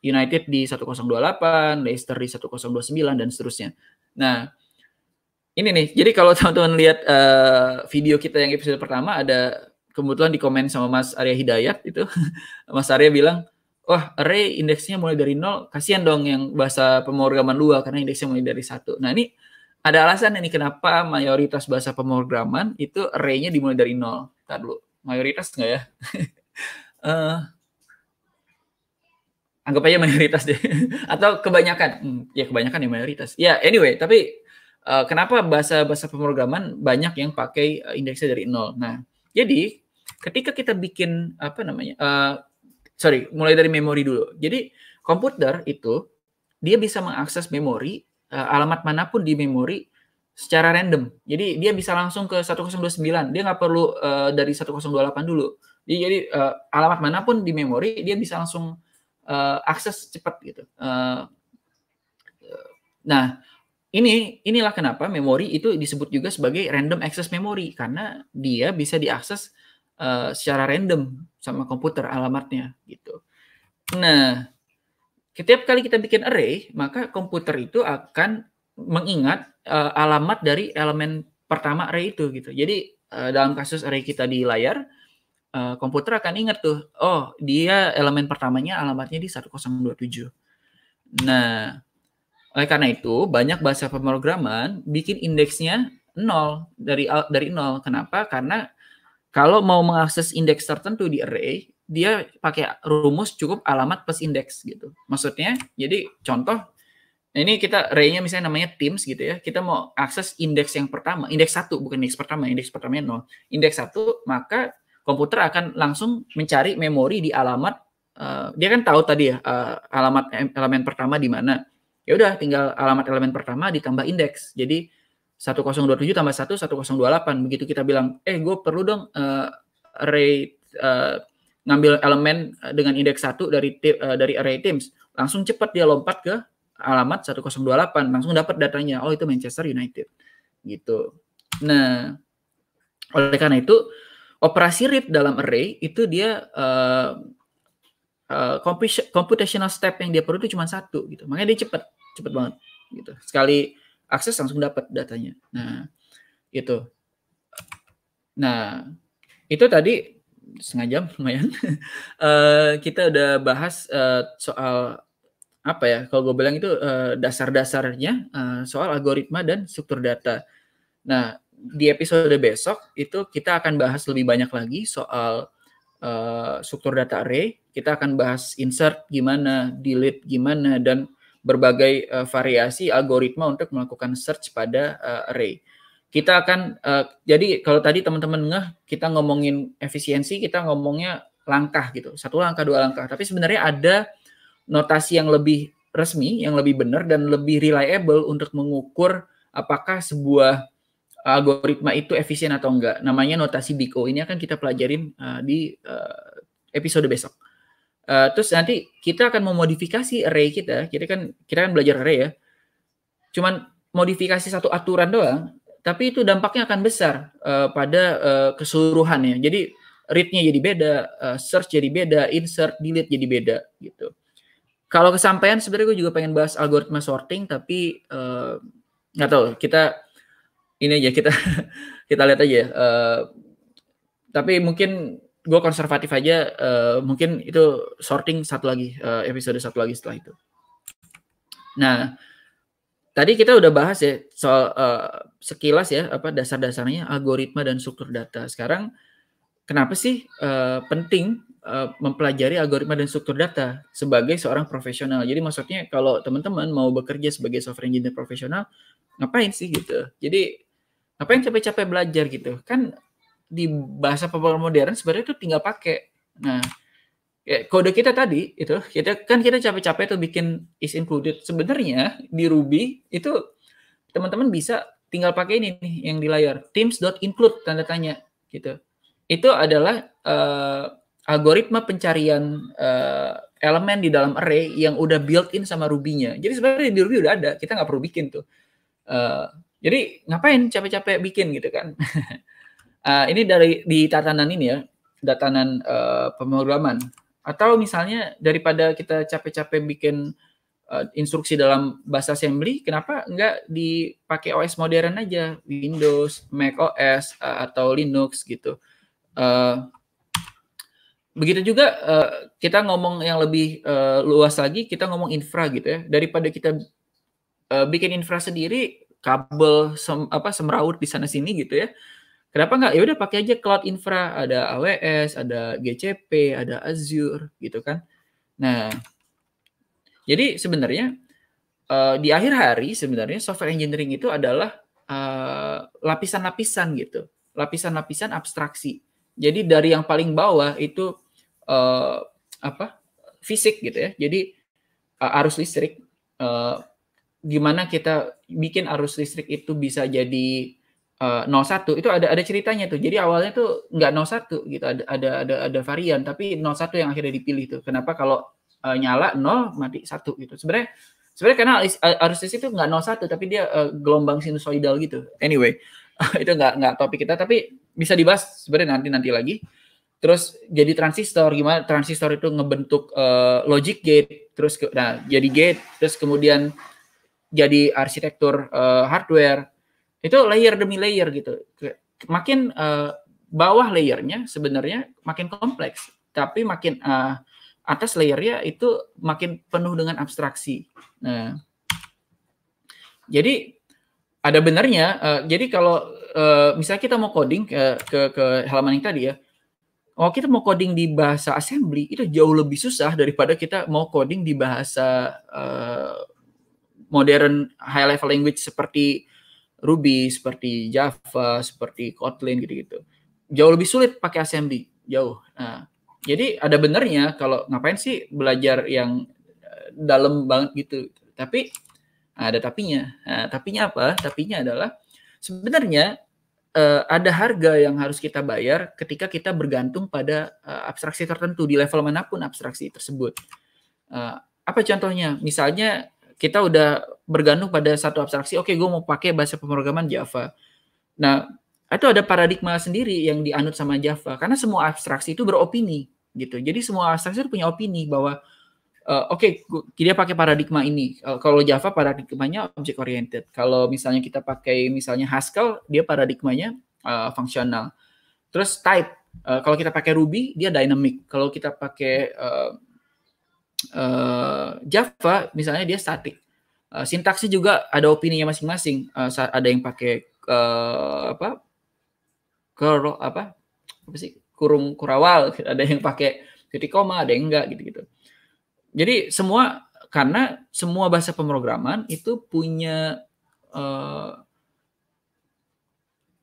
United di 1028 Leicester di 1029 dan seterusnya nah ini nih jadi kalau teman-teman lihat uh, video kita yang episode pertama ada kebetulan di komen sama Mas Arya Hidayat itu Mas Arya bilang wah oh, array indeksnya mulai dari nol, kasihan dong yang bahasa pemrograman dua karena indeksnya mulai dari satu. Nah ini ada alasan ini kenapa mayoritas bahasa pemrograman itu array-nya dimulai dari nol. Ntar dulu, mayoritas enggak ya? uh, anggap aja mayoritas deh. Atau kebanyakan, hmm, ya kebanyakan ya mayoritas. Ya yeah, anyway, tapi uh, kenapa bahasa bahasa pemrograman banyak yang pakai eh, indeksnya dari nol? Nah jadi ketika kita bikin apa namanya uh, sorry, mulai dari memori dulu. Jadi komputer itu dia bisa mengakses memori uh, alamat manapun di memori secara random. Jadi dia bisa langsung ke 1029. Dia nggak perlu uh, dari 1028 dulu. Jadi, jadi uh, alamat manapun di memori dia bisa langsung uh, akses cepat gitu. Uh, nah ini inilah kenapa memori itu disebut juga sebagai random access memory karena dia bisa diakses uh, secara random sama komputer alamatnya gitu. Nah, setiap kali kita bikin array, maka komputer itu akan mengingat uh, alamat dari elemen pertama array itu gitu. Jadi uh, dalam kasus array kita di layar, uh, komputer akan ingat tuh, oh dia elemen pertamanya alamatnya di 1027. Nah, oleh karena itu banyak bahasa pemrograman bikin indeksnya nol dari dari nol. Kenapa? Karena kalau mau mengakses indeks tertentu di array, dia pakai rumus cukup alamat plus indeks gitu. Maksudnya, jadi contoh ini kita array-nya misalnya namanya teams gitu ya. Kita mau akses indeks yang pertama, indeks satu bukan indeks pertama, indeks pertamanya nol. Indeks satu maka komputer akan langsung mencari memori di alamat uh, dia kan tahu tadi ya uh, alamat elemen pertama di mana. Ya udah tinggal alamat elemen pertama ditambah indeks. Jadi 1027 tambah 1 1028 begitu kita bilang eh gue perlu dong uh, array uh, ngambil elemen eh, dengan indeks 1 dari uh, dari array teams langsung cepat dia lompat ke alamat 1028 langsung dapat datanya oh itu Manchester United gitu nah oleh karena itu operasi read dalam array itu dia uh, uh, computational step yang dia perlu itu cuma satu gitu makanya dia cepat cepat banget gitu sekali akses langsung dapat datanya. Nah, itu. Nah, itu tadi setengah jam lumayan. uh, kita udah bahas uh, soal apa ya? Kalau gue bilang itu uh, dasar-dasarnya uh, soal algoritma dan struktur data. Nah, di episode besok itu kita akan bahas lebih banyak lagi soal uh, struktur data array. Kita akan bahas insert gimana, delete gimana, dan berbagai uh, variasi algoritma untuk melakukan search pada uh, array. Kita akan uh, jadi kalau tadi teman-teman ngeh kita ngomongin efisiensi, kita ngomongnya langkah gitu. Satu langkah, dua langkah. Tapi sebenarnya ada notasi yang lebih resmi, yang lebih benar dan lebih reliable untuk mengukur apakah sebuah algoritma itu efisien atau enggak. Namanya notasi BICO. Ini akan kita pelajarin uh, di uh, episode besok. Uh, terus nanti kita akan memodifikasi array kita. Kita kan kita kan belajar array ya. Cuman modifikasi satu aturan doang, tapi itu dampaknya akan besar uh, pada uh, keseluruhannya. Jadi read-nya jadi beda, uh, search jadi beda, insert, delete jadi beda gitu. Kalau kesampaian sebenarnya gue juga pengen bahas algoritma sorting tapi nggak uh, tahu kita ini aja kita kita lihat aja. Uh, tapi mungkin gue konservatif aja uh, mungkin itu sorting satu lagi uh, episode satu lagi setelah itu nah tadi kita udah bahas ya soal uh, sekilas ya apa dasar-dasarnya algoritma dan struktur data sekarang kenapa sih uh, penting uh, mempelajari algoritma dan struktur data sebagai seorang profesional jadi maksudnya kalau teman-teman mau bekerja sebagai software engineer profesional ngapain sih gitu jadi apa yang capek-capek belajar gitu kan di bahasa populer modern sebenarnya itu tinggal pakai. Nah, ya, kode kita tadi itu kita kan kita capek-capek tuh bikin is included. Sebenarnya di Ruby itu teman-teman bisa tinggal pakai ini nih yang di layar teams.include tanda tanya gitu. Itu adalah uh, algoritma pencarian uh, elemen di dalam array yang udah built-in sama Ruby-nya. Jadi sebenarnya di Ruby udah ada, kita nggak perlu bikin tuh. Uh, jadi ngapain capek-capek bikin gitu kan? Uh, ini dari di tatanan ini ya, tatanan uh, pemrograman. Atau misalnya daripada kita capek-capek bikin uh, instruksi dalam bahasa assembly, kenapa enggak dipakai OS modern aja, Windows, Mac OS uh, eh, atau Linux gitu. Uh, begitu juga uh, kita ngomong yang lebih uh, luas lagi kita ngomong infra gitu ya daripada kita uh, bikin infra sendiri kabel sem apa semrawut di sana sini gitu ya Kenapa nggak? Ya udah pakai aja cloud infra, ada AWS, ada GCP, ada Azure, gitu kan. Nah, jadi sebenarnya uh, di akhir hari sebenarnya software engineering itu adalah lapisan eh, lapisan-lapisan gitu, lapisan-lapisan abstraksi. Jadi dari yang paling bawah itu uh, apa fisik gitu ya. Jadi uh, arus listrik, uh, gimana kita bikin arus listrik itu bisa jadi uh, eh, 01 itu ada ada ceritanya tuh. Jadi awalnya tuh nggak 01 gitu, ada ada ada ada varian tapi 01 yang akhirnya dipilih tuh. Kenapa kalau uh, nyala 0 mati 1 gitu. Sebenarnya sebenarnya karena eh, harusnya itu nggak 01 tapi dia uh, gelombang sinusoidal gitu. Anyway, itu nggak nggak topik kita tapi bisa dibahas sebenarnya nanti nanti lagi. Terus jadi transistor gimana transistor itu ngebentuk uh, logic gate terus ke, nah jadi gate terus kemudian jadi arsitektur uh, hardware itu layer demi layer gitu makin uh, bawah layernya sebenarnya makin kompleks tapi makin uh, atas layernya itu makin penuh dengan abstraksi nah jadi ada benarnya uh, jadi kalau uh, misalnya kita mau coding ke, ke ke halaman yang tadi ya Oh kita mau coding di bahasa assembly itu jauh lebih susah daripada kita mau coding di bahasa uh, modern high level language seperti Ruby, seperti Java, seperti Kotlin gitu-gitu. Jauh lebih sulit pakai assembly, jauh. Nah, jadi ada benernya kalau ngapain sih belajar yang eh, dalam banget gitu. Tapi ada tapinya. Nah, tapinya apa? Tapinya adalah sebenarnya uh, ada harga yang harus kita bayar ketika kita bergantung pada uh, abstraksi tertentu di level manapun abstraksi tersebut. Uh, apa contohnya? Misalnya kita udah bergantung pada satu abstraksi. Oke, okay, gue mau pakai bahasa pemrograman Java. Nah, itu ada paradigma sendiri yang dianut sama Java karena semua abstraksi itu beropini gitu. Jadi semua abstraksi itu punya opini bahwa uh, oke okay, dia pakai paradigma ini. Eh, kalau Java paradigmanya object oriented. Kalau misalnya kita pakai misalnya Haskell dia paradigmanya uh, eh, fungsional. Terus type uh, kalau kita pakai Ruby dia dynamic. Kalau kita pakai uh, uh, Java misalnya dia static. Eh, sintaksi juga ada opini-nya masing-masing. Uh, ada yang pakai uh, apa? Kur apa? Apa sih? Kurung kurawal, ada yang pakai titik koma, ada yang enggak gitu-gitu. Jadi semua karena semua bahasa pemrograman itu punya uh,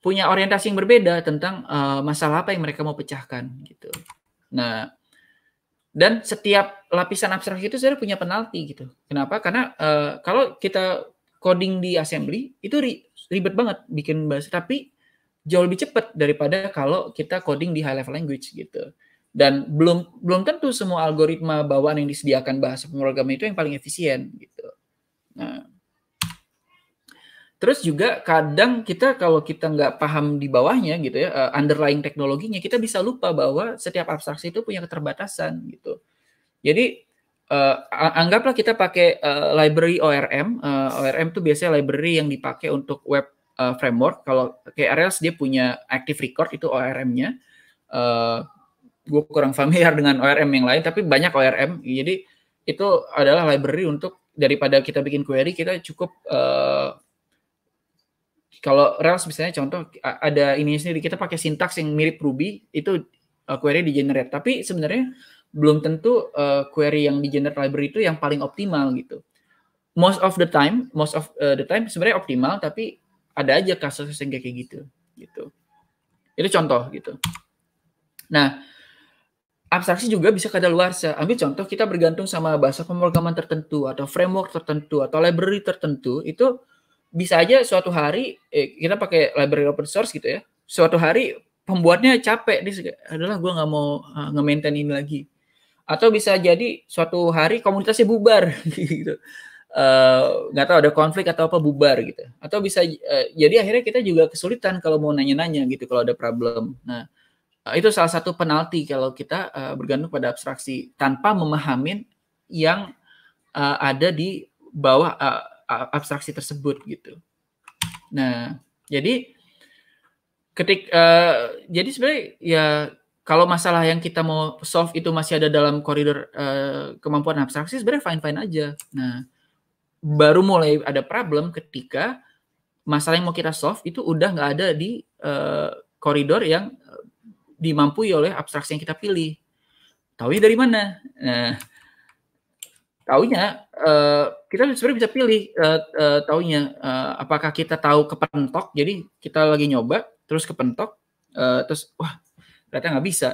punya orientasi yang berbeda tentang uh, masalah apa yang mereka mau pecahkan gitu. Nah, dan setiap lapisan abstraksi itu sebenarnya punya penalti gitu. Kenapa? Karena uh, kalau kita coding di assembly itu ri, ribet banget bikin bahasa, tapi jauh lebih cepat daripada kalau kita coding di high level language gitu. Dan belum belum tentu semua algoritma bawaan yang disediakan bahasa pemrograman itu yang paling efisien gitu. Nah, Terus juga kadang kita kalau kita nggak paham di bawahnya gitu ya, eh, underlying teknologinya, kita bisa lupa bahwa setiap abstraksi itu punya keterbatasan gitu. Jadi uh, anggaplah kita pakai uh, library ORM. Uh, ORM itu biasanya library yang dipakai untuk web uh, framework. Kalau kayak Rails dia punya Active Record itu ORM-nya. Uh, gue kurang familiar dengan ORM yang lain, tapi banyak ORM. Jadi itu adalah library untuk daripada kita bikin query, kita cukup uh, kalau Rails misalnya contoh ada ini sendiri kita pakai sintaks yang mirip Ruby itu uh, query di generate tapi sebenarnya belum tentu uh, query yang di generate library itu yang paling optimal gitu. Most of the time, most of uh, the time sebenarnya optimal tapi ada aja kasus yang kayak gitu gitu. Itu contoh gitu. Nah, abstraksi juga bisa luar saya Ambil contoh kita bergantung sama bahasa pemrograman tertentu atau framework tertentu atau library tertentu itu bisa aja suatu hari eh, kita pakai library open source gitu ya suatu hari pembuatnya capek dia adalah gue nggak mau uh, nge-maintain ini lagi atau bisa jadi suatu hari komunitasnya bubar gitu eh, nggak uh, tahu ada konflik atau apa bubar gitu atau bisa uh, jadi akhirnya kita juga kesulitan kalau mau nanya-nanya gitu kalau ada problem nah eh, itu salah satu penalti kalau kita uh, bergantung pada abstraksi tanpa memahamin yang uh, ada di bawah uh, abstraksi tersebut gitu. Nah, jadi ketik uh, jadi sebenarnya ya kalau masalah yang kita mau solve itu masih ada dalam koridor uh, kemampuan abstraksi sebenarnya fine fine aja. Nah, baru mulai ada problem ketika masalah yang mau kita solve itu udah nggak ada di uh, koridor yang dimampui oleh abstraksi yang kita pilih. Tahu ya dari mana? Nah, taunya uh, kita sebenarnya bisa pilih uh, uh, taunya uh, apakah kita tahu kepentok jadi kita lagi nyoba terus kepentok uh, terus wah ternyata nggak bisa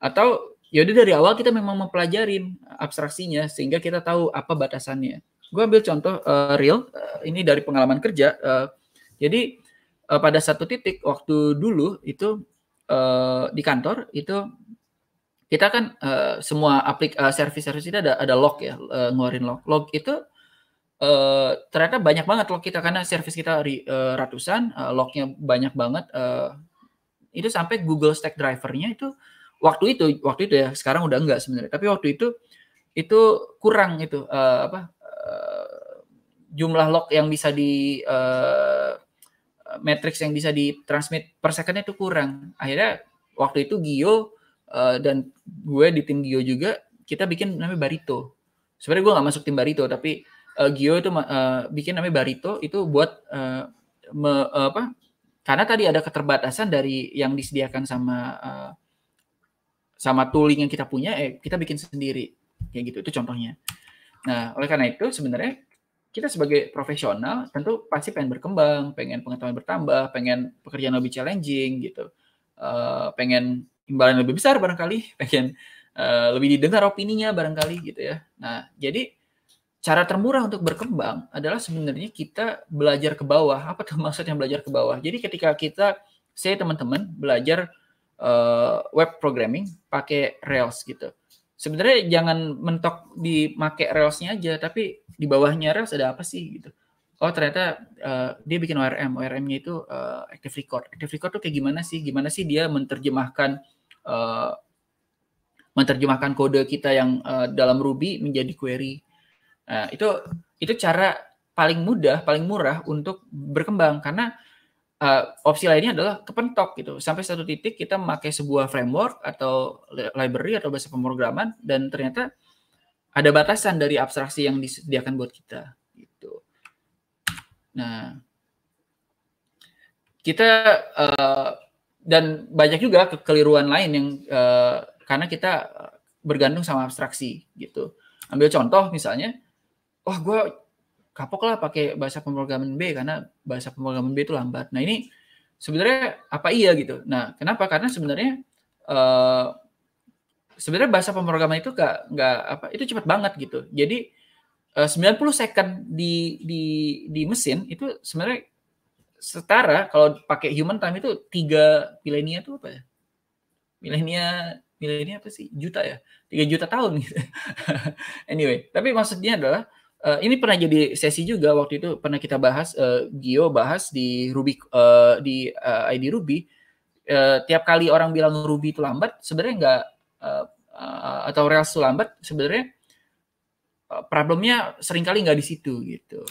atau yaudah dari awal kita memang mempelajarin abstraksinya sehingga kita tahu apa batasannya gue ambil contoh uh, real uh, ini dari pengalaman kerja uh, jadi uh, pada satu titik waktu dulu itu uh, di kantor itu kita kan uh, semua aplik uh, service-service ini ada ada log ya, uh, ngeluarin log. Log itu uh, ternyata banyak banget log kita karena service kita ri, uh, ratusan, uh, lognya banyak banget. Uh, itu sampai Google Stack Drivernya itu waktu itu waktu itu ya sekarang udah enggak sebenarnya tapi waktu itu itu kurang itu uh, apa uh, jumlah log yang bisa di uh, matrix yang bisa di transmit per second itu kurang akhirnya waktu itu Gio Eh, dan gue di tim Gio juga kita bikin namanya Barito sebenarnya gue nggak masuk tim Barito tapi uh, Gio itu uh, bikin namanya Barito itu buat uh, me, uh, apa karena tadi ada keterbatasan dari yang disediakan sama uh, sama tooling yang kita punya eh kita bikin sendiri kayak gitu itu contohnya nah oleh karena itu sebenarnya kita sebagai profesional tentu pasti pengen berkembang, pengen pengetahuan bertambah, pengen pekerjaan lebih challenging gitu, uh, pengen imbalan lebih besar barangkali, pengen uh, lebih didengar opininya barangkali gitu ya. Nah, jadi cara termurah untuk berkembang adalah sebenarnya kita belajar ke bawah. Apa tuh maksudnya belajar ke bawah? Jadi ketika kita saya teman-teman belajar uh, web programming pakai Rails gitu. Sebenarnya jangan mentok di make railsnya aja, tapi di bawahnya Rails ada apa sih gitu. Oh ternyata uh, dia bikin ORM, ORM-nya itu uh, Active Record. Active Record tuh kayak gimana sih? Gimana sih dia menerjemahkan Eh, menerjemahkan kode kita yang uh, dalam Ruby menjadi query. Nah, itu itu cara paling mudah, paling murah untuk berkembang karena uh, opsi lainnya adalah kepentok gitu. Sampai satu titik kita memakai sebuah framework atau library atau bahasa pemrograman dan ternyata ada batasan dari abstraksi yang disediakan buat kita gitu. Nah, kita dan banyak juga kekeliruan lain yang uh, karena kita bergantung sama abstraksi gitu. Ambil contoh misalnya, wah oh, gue kapok lah pakai bahasa pemrograman B karena bahasa pemrograman B itu lambat. Nah ini sebenarnya apa iya gitu. Nah kenapa? Karena sebenarnya uh, sebenarnya bahasa pemrograman itu gak, gak apa itu cepat banget gitu. Jadi eh, uh, 90 second di di di mesin itu sebenarnya setara kalau pakai human time itu tiga milenia tuh apa ya? Milenia milenia apa sih? Juta ya? Tiga juta tahun gitu. anyway, tapi maksudnya adalah uh, ini pernah jadi sesi juga waktu itu pernah kita bahas uh, Gio bahas di eh, Ruby uh, di uh, ID Ruby uh, tiap kali orang bilang Ruby itu lambat sebenarnya nggak uh, uh, atau Rails itu lambat sebenarnya uh, problemnya seringkali nggak di situ gitu.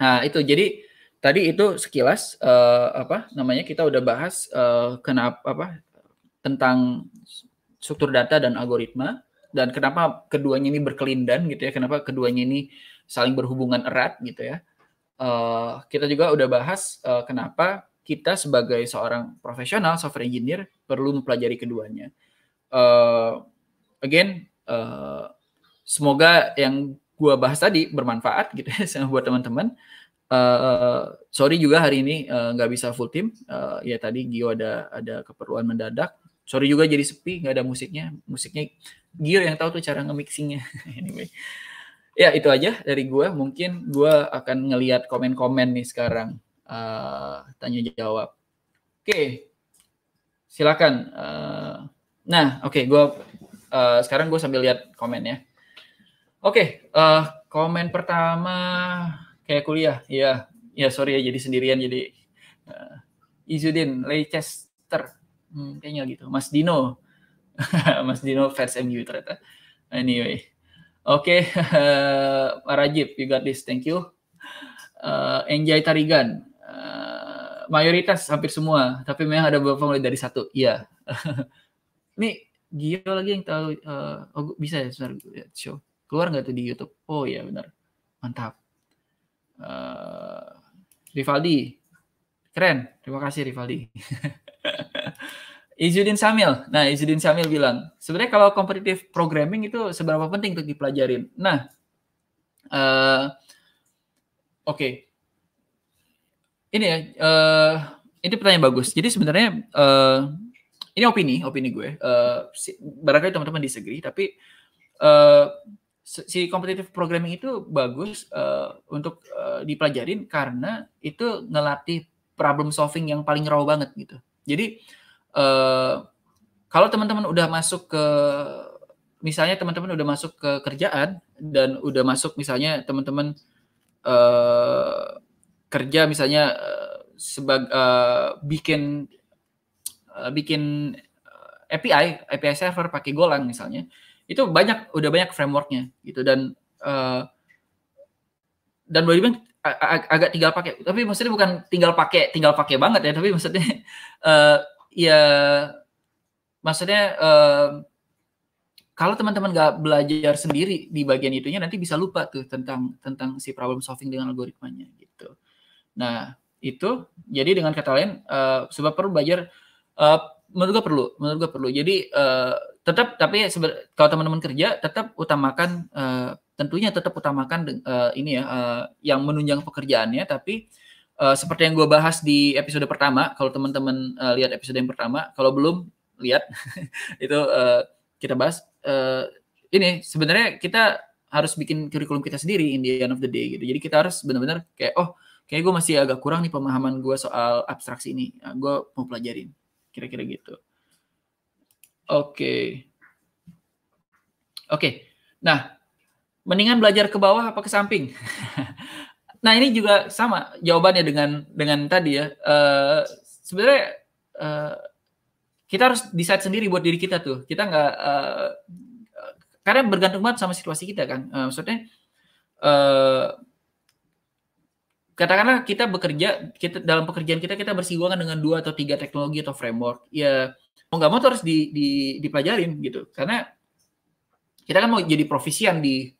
Nah, itu jadi tadi itu sekilas uh, apa namanya kita udah bahas uh, eh, kenapa apa tentang struktur data dan algoritma dan kenapa keduanya ini berkelindan gitu ya kenapa keduanya ini saling berhubungan erat gitu ya uh, kita juga udah bahas uh, kenapa kita sebagai seorang profesional software engineer perlu mempelajari keduanya uh, again uh, semoga yang gua bahas tadi bermanfaat gitu ya buat teman-teman Eh, sorry juga hari ini eh, nggak uh, bisa full team. Uh, ya tadi Gio ada ada keperluan mendadak. Sorry juga jadi sepi nggak ada musiknya. Musiknya Gio yang tahu tuh cara nge-mixingnya. anyway. Ya itu aja dari gue. Mungkin gue akan ngelihat komen-komen nih sekarang. Uh, tanya jawab. Oke, okay. silakan. Uh, nah, oke, okay, gue uh, sekarang gue sambil lihat komen ya. Oke, okay, uh, komen pertama kayak kuliah ya ya sorry ya jadi sendirian jadi uh, Izudin Leicester hmm, kayaknya gitu Mas Dino Mas Dino fans MU ternyata anyway oke okay. uh, Rajib you got this thank you uh, eh, Enjoy Tarigan uh, mayoritas hampir semua tapi memang ada beberapa mulai dari satu iya yeah. ini Gio lagi yang tahu uh, oh, bisa ya sebenarnya show keluar nggak tuh di YouTube oh iya benar mantap Uh, Rivaldi, keren. Terima kasih Rivaldi. Izudin Samil. Nah, Izudin Samil bilang, sebenarnya kalau competitive programming itu seberapa penting untuk dipelajarin? Nah, uh, oke. Okay. Ini ya, uh, ini pertanyaan bagus. Jadi sebenarnya uh, ini opini, opini gue. Uh, barangkali teman-teman disagree, tapi uh, si competitive programming itu bagus uh, untuk uh, dipelajarin karena itu ngelatih problem solving yang paling raw banget gitu. Jadi uh, kalau teman-teman udah masuk ke misalnya teman-teman udah masuk ke kerjaan dan udah masuk misalnya teman-teman uh, kerja misalnya uh, sebagai uh, bikin uh, bikin API API server pakai Golang misalnya. Uh, itu banyak udah banyak frameworknya gitu dan uh, dan boleh dibilang agak tinggal pakai tapi maksudnya bukan tinggal pakai tinggal pakai banget ya tapi maksudnya uh, ya maksudnya uh, kalau teman-teman nggak belajar sendiri di bagian itunya nanti bisa lupa tuh tentang tentang si problem solving dengan algoritmanya gitu nah itu jadi dengan kata lain uh, sebab perlu belajar uh, menurut gue perlu menurut gue perlu jadi uh, tetap tapi kalau teman-teman kerja tetap utamakan uh, tentunya tetap utamakan uh, ini ya uh, yang menunjang pekerjaannya tapi uh, seperti yang gue bahas di episode pertama kalau teman-teman uh, lihat episode yang pertama kalau belum lihat itu uh, kita bahas uh, ini sebenarnya kita harus bikin kurikulum kita sendiri in the end of the day gitu jadi kita harus benar-benar kayak oh kayak gue masih agak kurang nih pemahaman gue soal abstraksi ini nah, gue mau pelajarin kira-kira gitu Oke. Okay. Oke. Okay. Nah, mendingan belajar ke bawah apa ke samping? nah, ini juga sama jawabannya dengan dengan tadi ya. Uh, sebenarnya uh, kita harus decide sendiri buat diri kita tuh. Kita nggak uh, karena bergantung banget sama situasi kita kan. Uh, maksudnya uh, katakanlah kita bekerja kita dalam pekerjaan kita kita bersinggungan dengan dua atau tiga teknologi atau framework. Ya mau nggak mau tuh harus di, di, dipelajarin gitu karena kita kan mau jadi profesian di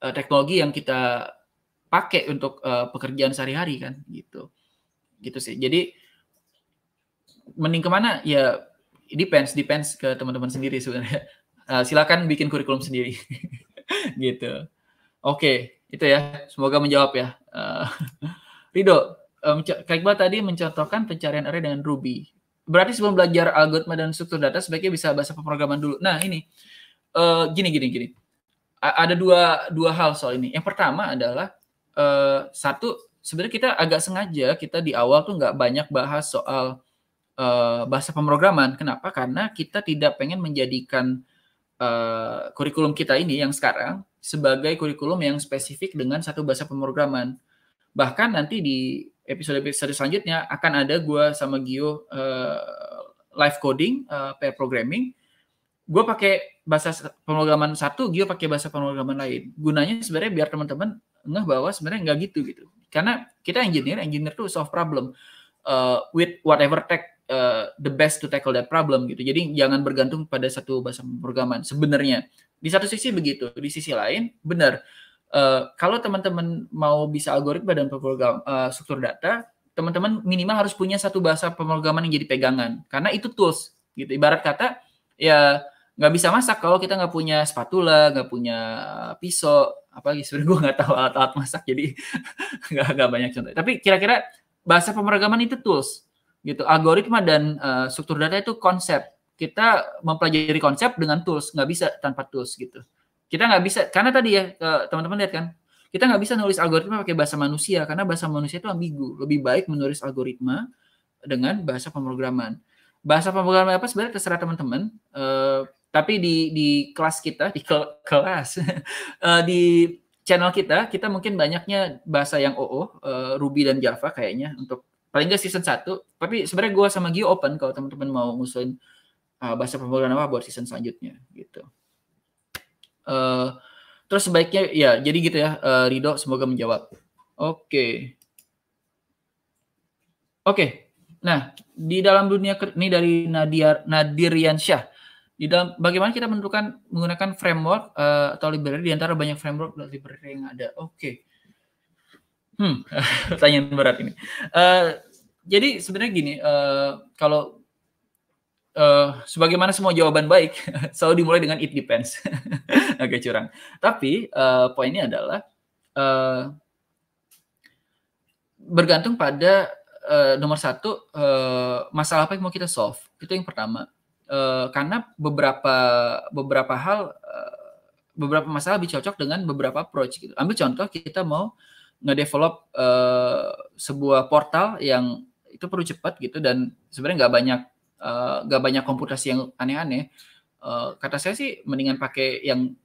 uh, teknologi yang kita pakai untuk uh, pekerjaan sehari-hari kan gitu gitu sih jadi mending kemana ya depends depends ke teman-teman sendiri sebenarnya uh, silakan bikin kurikulum sendiri gitu oke okay, itu ya semoga menjawab ya uh, Rido um, kayak tadi mencontohkan pencarian area dengan Ruby berarti sebelum belajar algoritma dan struktur data sebaiknya bisa bahasa pemrograman dulu. Nah ini uh, gini gini gini A ada dua dua hal soal ini. Yang pertama adalah uh, satu sebenarnya kita agak sengaja kita di awal tuh nggak banyak bahas soal uh, bahasa pemrograman. Kenapa? Karena kita tidak pengen menjadikan uh, kurikulum kita ini yang sekarang sebagai kurikulum yang spesifik dengan satu bahasa pemrograman. Bahkan nanti di episode-episode selanjutnya akan ada gue sama Gio uh, live coding, uh, pair programming. Gue pakai bahasa pemrograman satu, Gio pakai bahasa pemrograman lain. Gunanya sebenarnya biar teman-teman ngeh bahwa sebenarnya nggak gitu gitu. Karena kita engineer, engineer tuh solve problem uh, with whatever tech uh, the best to tackle that problem gitu. Jadi jangan bergantung pada satu bahasa pemrograman sebenarnya. Di satu sisi begitu, di sisi lain benar Uh, kalau teman-teman mau bisa algoritma dan pemrogram uh, eh, struktur data, teman-teman minimal harus punya satu bahasa pemrograman yang jadi pegangan karena itu tools gitu. Ibarat kata ya nggak bisa masak kalau kita nggak punya spatula, nggak punya pisau, apalagi sebenarnya gue nggak tahu alat-alat masak jadi nggak nggak banyak contoh. Tapi kira-kira bahasa pemrograman itu tools gitu. Algoritma dan uh, struktur data itu konsep. Kita mempelajari konsep dengan tools, nggak bisa tanpa tools gitu. Kita nggak bisa karena tadi ya teman-teman lihat kan kita nggak bisa nulis algoritma pakai bahasa manusia karena bahasa manusia itu ambigu. Lebih baik menulis algoritma dengan bahasa pemrograman. Bahasa pemrograman apa sebenarnya terserah teman-teman. Uh, tapi di di kelas kita di kel kelas uh, di channel kita kita mungkin banyaknya bahasa yang OO uh, eh, Ruby dan Java kayaknya untuk paling nggak season satu tapi sebenarnya gue sama Gio open kalau teman-teman mau ngusulin uh, bahasa pemrograman apa buat season selanjutnya gitu. Uh, terus sebaiknya ya jadi gitu ya uh, Rido semoga menjawab. Oke. Okay. Oke. Okay. Nah, di dalam dunia ini dari Nadia Nadiriansyah. Di dalam bagaimana kita menentukan menggunakan framework uh, atau library di antara banyak framework dan library yang ada. Oke. Okay. Hmm, pertanyaan berat ini. Uh, jadi sebenarnya gini, uh, kalau uh, sebagaimana semua jawaban baik selalu dimulai dengan it depends. Agak curang. Tapi uh, poinnya adalah uh, bergantung pada uh, nomor satu uh, masalah apa yang mau kita solve itu yang pertama. Uh, karena beberapa beberapa hal uh, beberapa masalah lebih cocok dengan beberapa approach gitu. Ambil contoh kita mau ngedevelop uh, sebuah portal yang itu perlu cepat gitu dan sebenarnya nggak banyak uh, eh, gak banyak komputasi yang aneh-aneh uh, kata saya sih mendingan pakai yang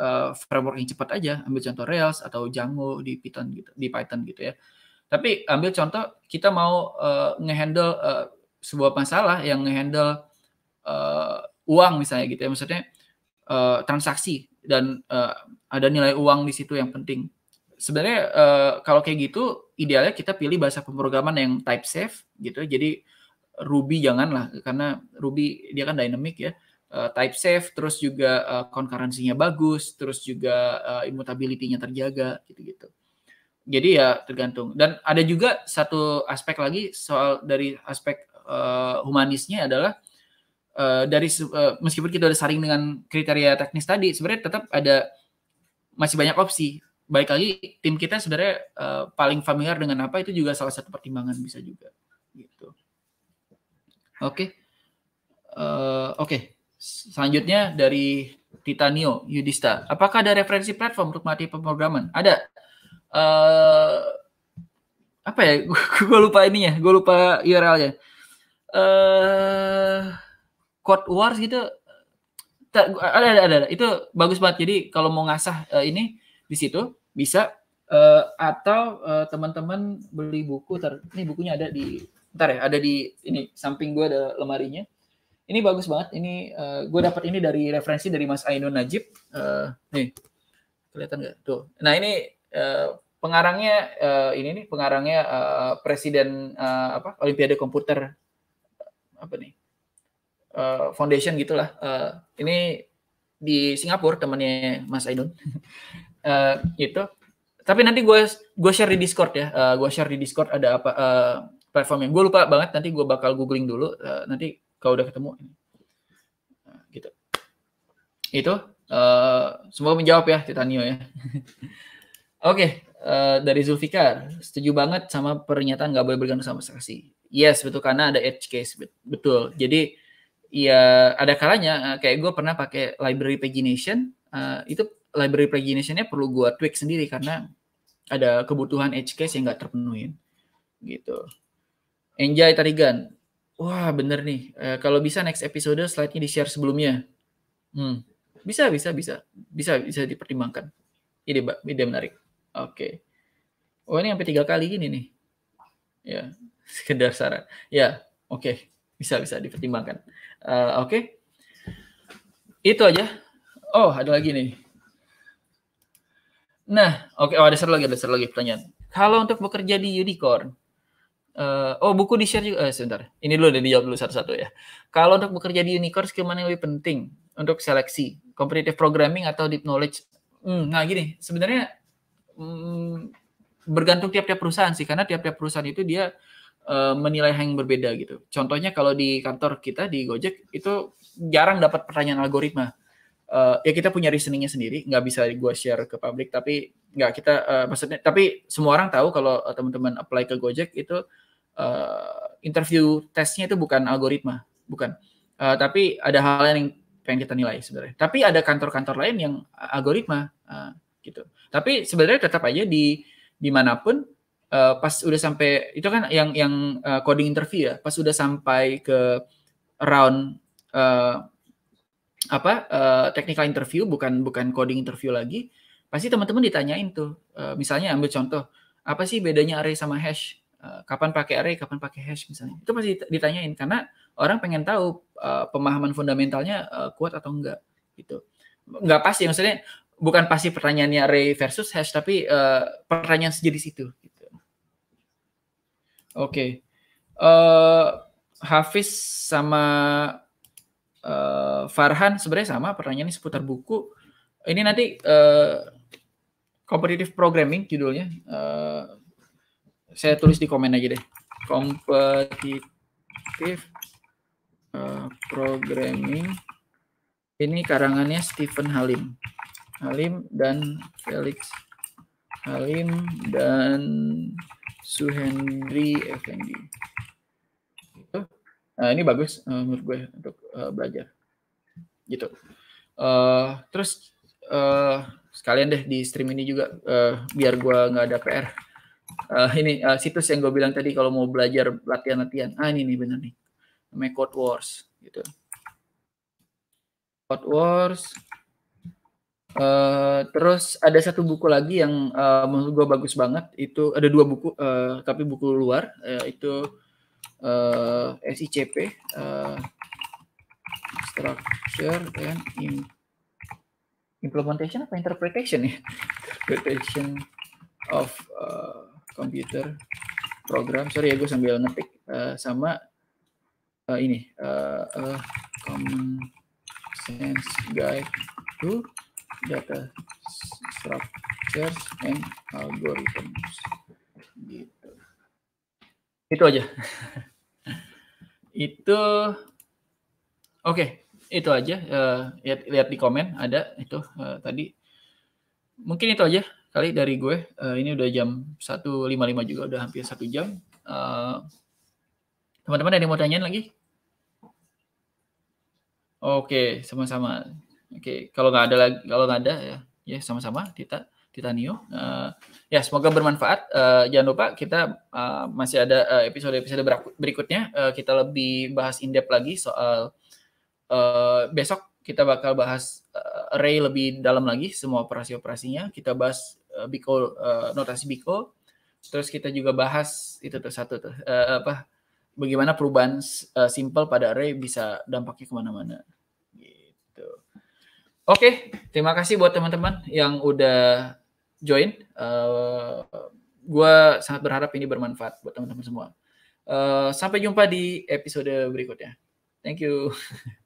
uh, framework yang cepat aja ambil contoh Rails atau Django di Python gitu di Python gitu ya tapi ambil contoh kita mau uh, ngehandle uh, sebuah masalah yang ngehandle uh, uang misalnya gitu ya maksudnya uh, transaksi dan uh, ada nilai uang di situ yang penting sebenarnya uh, kalau kayak gitu idealnya kita pilih bahasa pemrograman yang type safe gitu jadi Ruby janganlah karena Ruby dia kan dynamic ya uh, type safe terus juga uh, eh, konkurensinya bagus terus juga uh, immutability-nya terjaga gitu-gitu jadi ya tergantung dan ada juga satu aspek lagi soal dari aspek uh, humanisnya adalah Uh, dari uh, meskipun kita udah saring dengan kriteria teknis tadi, sebenarnya tetap ada masih banyak opsi. Baik lagi tim kita sebenarnya uh, paling familiar dengan apa itu juga salah satu pertimbangan bisa juga gitu. Oke. Okay. Uh, eh, Oke. Okay. Selanjutnya dari Titanio Yudista. Apakah ada referensi platform untuk mati pemrograman? Ada. Uh, apa ya? Gue lupa ininya. Gue lupa URL-nya. Uh, eh, Code Wars gitu. ada, ada, ada. Itu bagus banget. Jadi kalau mau ngasah uh, ini di situ bisa. Uh, atau teman teman-teman beli buku. Ter, ini bukunya ada di ntar ya ada di ini samping gue ada lemarinya ini bagus banget ini uh, eh, gue dapat ini dari referensi dari Mas Ainun Najib uh, nih kelihatan nggak tuh nah ini uh, pengarangnya uh, ini nih pengarangnya uh, presiden uh, apa Olimpiade komputer apa nih uh, foundation gitulah uh, ini di Singapura temannya Mas Ainun uh, gitu tapi nanti gue gue share di Discord ya uh, gue share di Discord ada apa platformnya. Gue lupa banget nanti gue bakal googling dulu uh, nanti kalau udah ketemu nah, gitu. Itu uh, semoga menjawab ya Titanio ya. Oke, okay, uh, eh, dari Zulfikar, setuju banget sama pernyataan nggak boleh bergantung sama saksi. Yes, betul karena ada edge case, betul. Jadi ya ada kalanya kayak gue pernah pakai library pagination, uh, itu library paginationnya perlu gue tweak sendiri karena ada kebutuhan edge case yang nggak terpenuhi gitu. Enjoy Tarigan. Wah bener nih. E, kalau bisa next episode slide ini di share sebelumnya. Hmm. Bisa bisa bisa bisa bisa dipertimbangkan. Ide ide menarik. Oke. Okay. Oh ini sampai tiga kali gini nih. Ya sekedar saran. Ya oke okay. bisa bisa dipertimbangkan. Uh, oke. Okay. Itu aja. Oh ada lagi nih. Nah, oke, okay. oh ada satu lagi, ada satu lagi pertanyaan. Kalau untuk bekerja di unicorn, Uh, oh buku di share juga uh, sebentar. Ini dulu udah dijawab dulu satu-satu ya. Kalau untuk bekerja di unicorn skill mana yang lebih penting untuk seleksi? Competitive programming atau deep knowledge? Hmm, nah gini, sebenarnya hmm, bergantung tiap-tiap perusahaan sih karena tiap-tiap perusahaan itu dia uh, menilai hal yang berbeda gitu. Contohnya kalau di kantor kita di Gojek itu jarang dapat pertanyaan algoritma. Uh, ya kita punya reasoningnya sendiri, nggak bisa gue share ke publik, tapi nggak kita uh, maksudnya, tapi semua orang tahu kalau teman-teman apply ke Gojek itu uh, interview tesnya itu bukan algoritma, bukan. Uh, tapi ada hal lain yang pengen kita nilai sebenarnya. Tapi ada kantor-kantor lain yang algoritma uh, gitu. Tapi sebenarnya tetap aja di dimanapun uh, pas udah sampai itu kan yang yang uh, coding interview ya. Pas udah sampai ke round uh, apa uh, technical interview bukan bukan coding interview lagi, pasti teman-teman ditanyain tuh. Uh, misalnya ambil contoh, apa sih bedanya array sama hash? Eh, kapan pakai array, kapan pakai hash misalnya. Itu masih ditanyain karena orang pengen tahu uh, pemahaman fundamentalnya uh, kuat atau enggak gitu. Enggak pasti maksudnya bukan pasti pertanyaannya array versus hash tapi uh, pertanyaan sejenis itu gitu. Oke. Okay. Uh, Hafiz sama uh, Farhan sebenarnya sama pertanyaannya seputar buku. Ini nanti uh, competitive programming judulnya. Uh, saya tulis di komen aja deh kompetitif uh, programming ini karangannya Stephen Halim Halim dan Felix Halim dan Suhendri Effendi gitu. nah, ini bagus eh, menurut gue untuk eh, belajar gitu uh, terus uh, sekalian deh di stream ini juga uh, biar gue nggak ada PR uh, ini uh, situs yang gue bilang tadi kalau mau belajar latihan-latihan ah ini nih bener nih namanya Code Wars gitu Code Wars Uh, terus ada satu buku lagi yang uh, menurut gue bagus banget itu ada dua buku uh, tapi buku luar uh, itu uh, SICP uh, Structure and Implementation apa Interpretation ya Interpretation of Komputer, program sorry ya gue sambil ngetik uh, sama uh, ini uh, eh, uh, common sense guide to data structures and algorithms gitu itu aja itu oke okay. itu aja uh, lihat lihat di komen ada itu uh, tadi mungkin itu aja kali dari gue. Uh, ini udah jam 1.55 juga, udah hampir satu jam. teman eh, teman-teman ada yang mau tanyain lagi? Oke, sama-sama. Oke, kalau nggak ada lagi, kalau nggak ada ya, ya sama-sama. kita Titanio. Uh, eh, ya, semoga bermanfaat. Uh, jangan lupa kita uh, masih ada episode-episode uh, berikutnya. Uh, kita lebih bahas in depth lagi soal uh, besok kita bakal bahas uh, array lebih dalam lagi semua operasi-operasinya. Kita bahas Eh, Biko uh, notasi Biko. Terus kita juga bahas itu tuh satu tuh uh, apa bagaimana perubahan uh, simple pada array bisa dampaknya kemana-mana gitu. Oke, terima kasih buat teman-teman yang udah join. Uh, gue sangat berharap ini bermanfaat buat teman-teman semua. Uh, sampai jumpa di episode berikutnya. Thank you.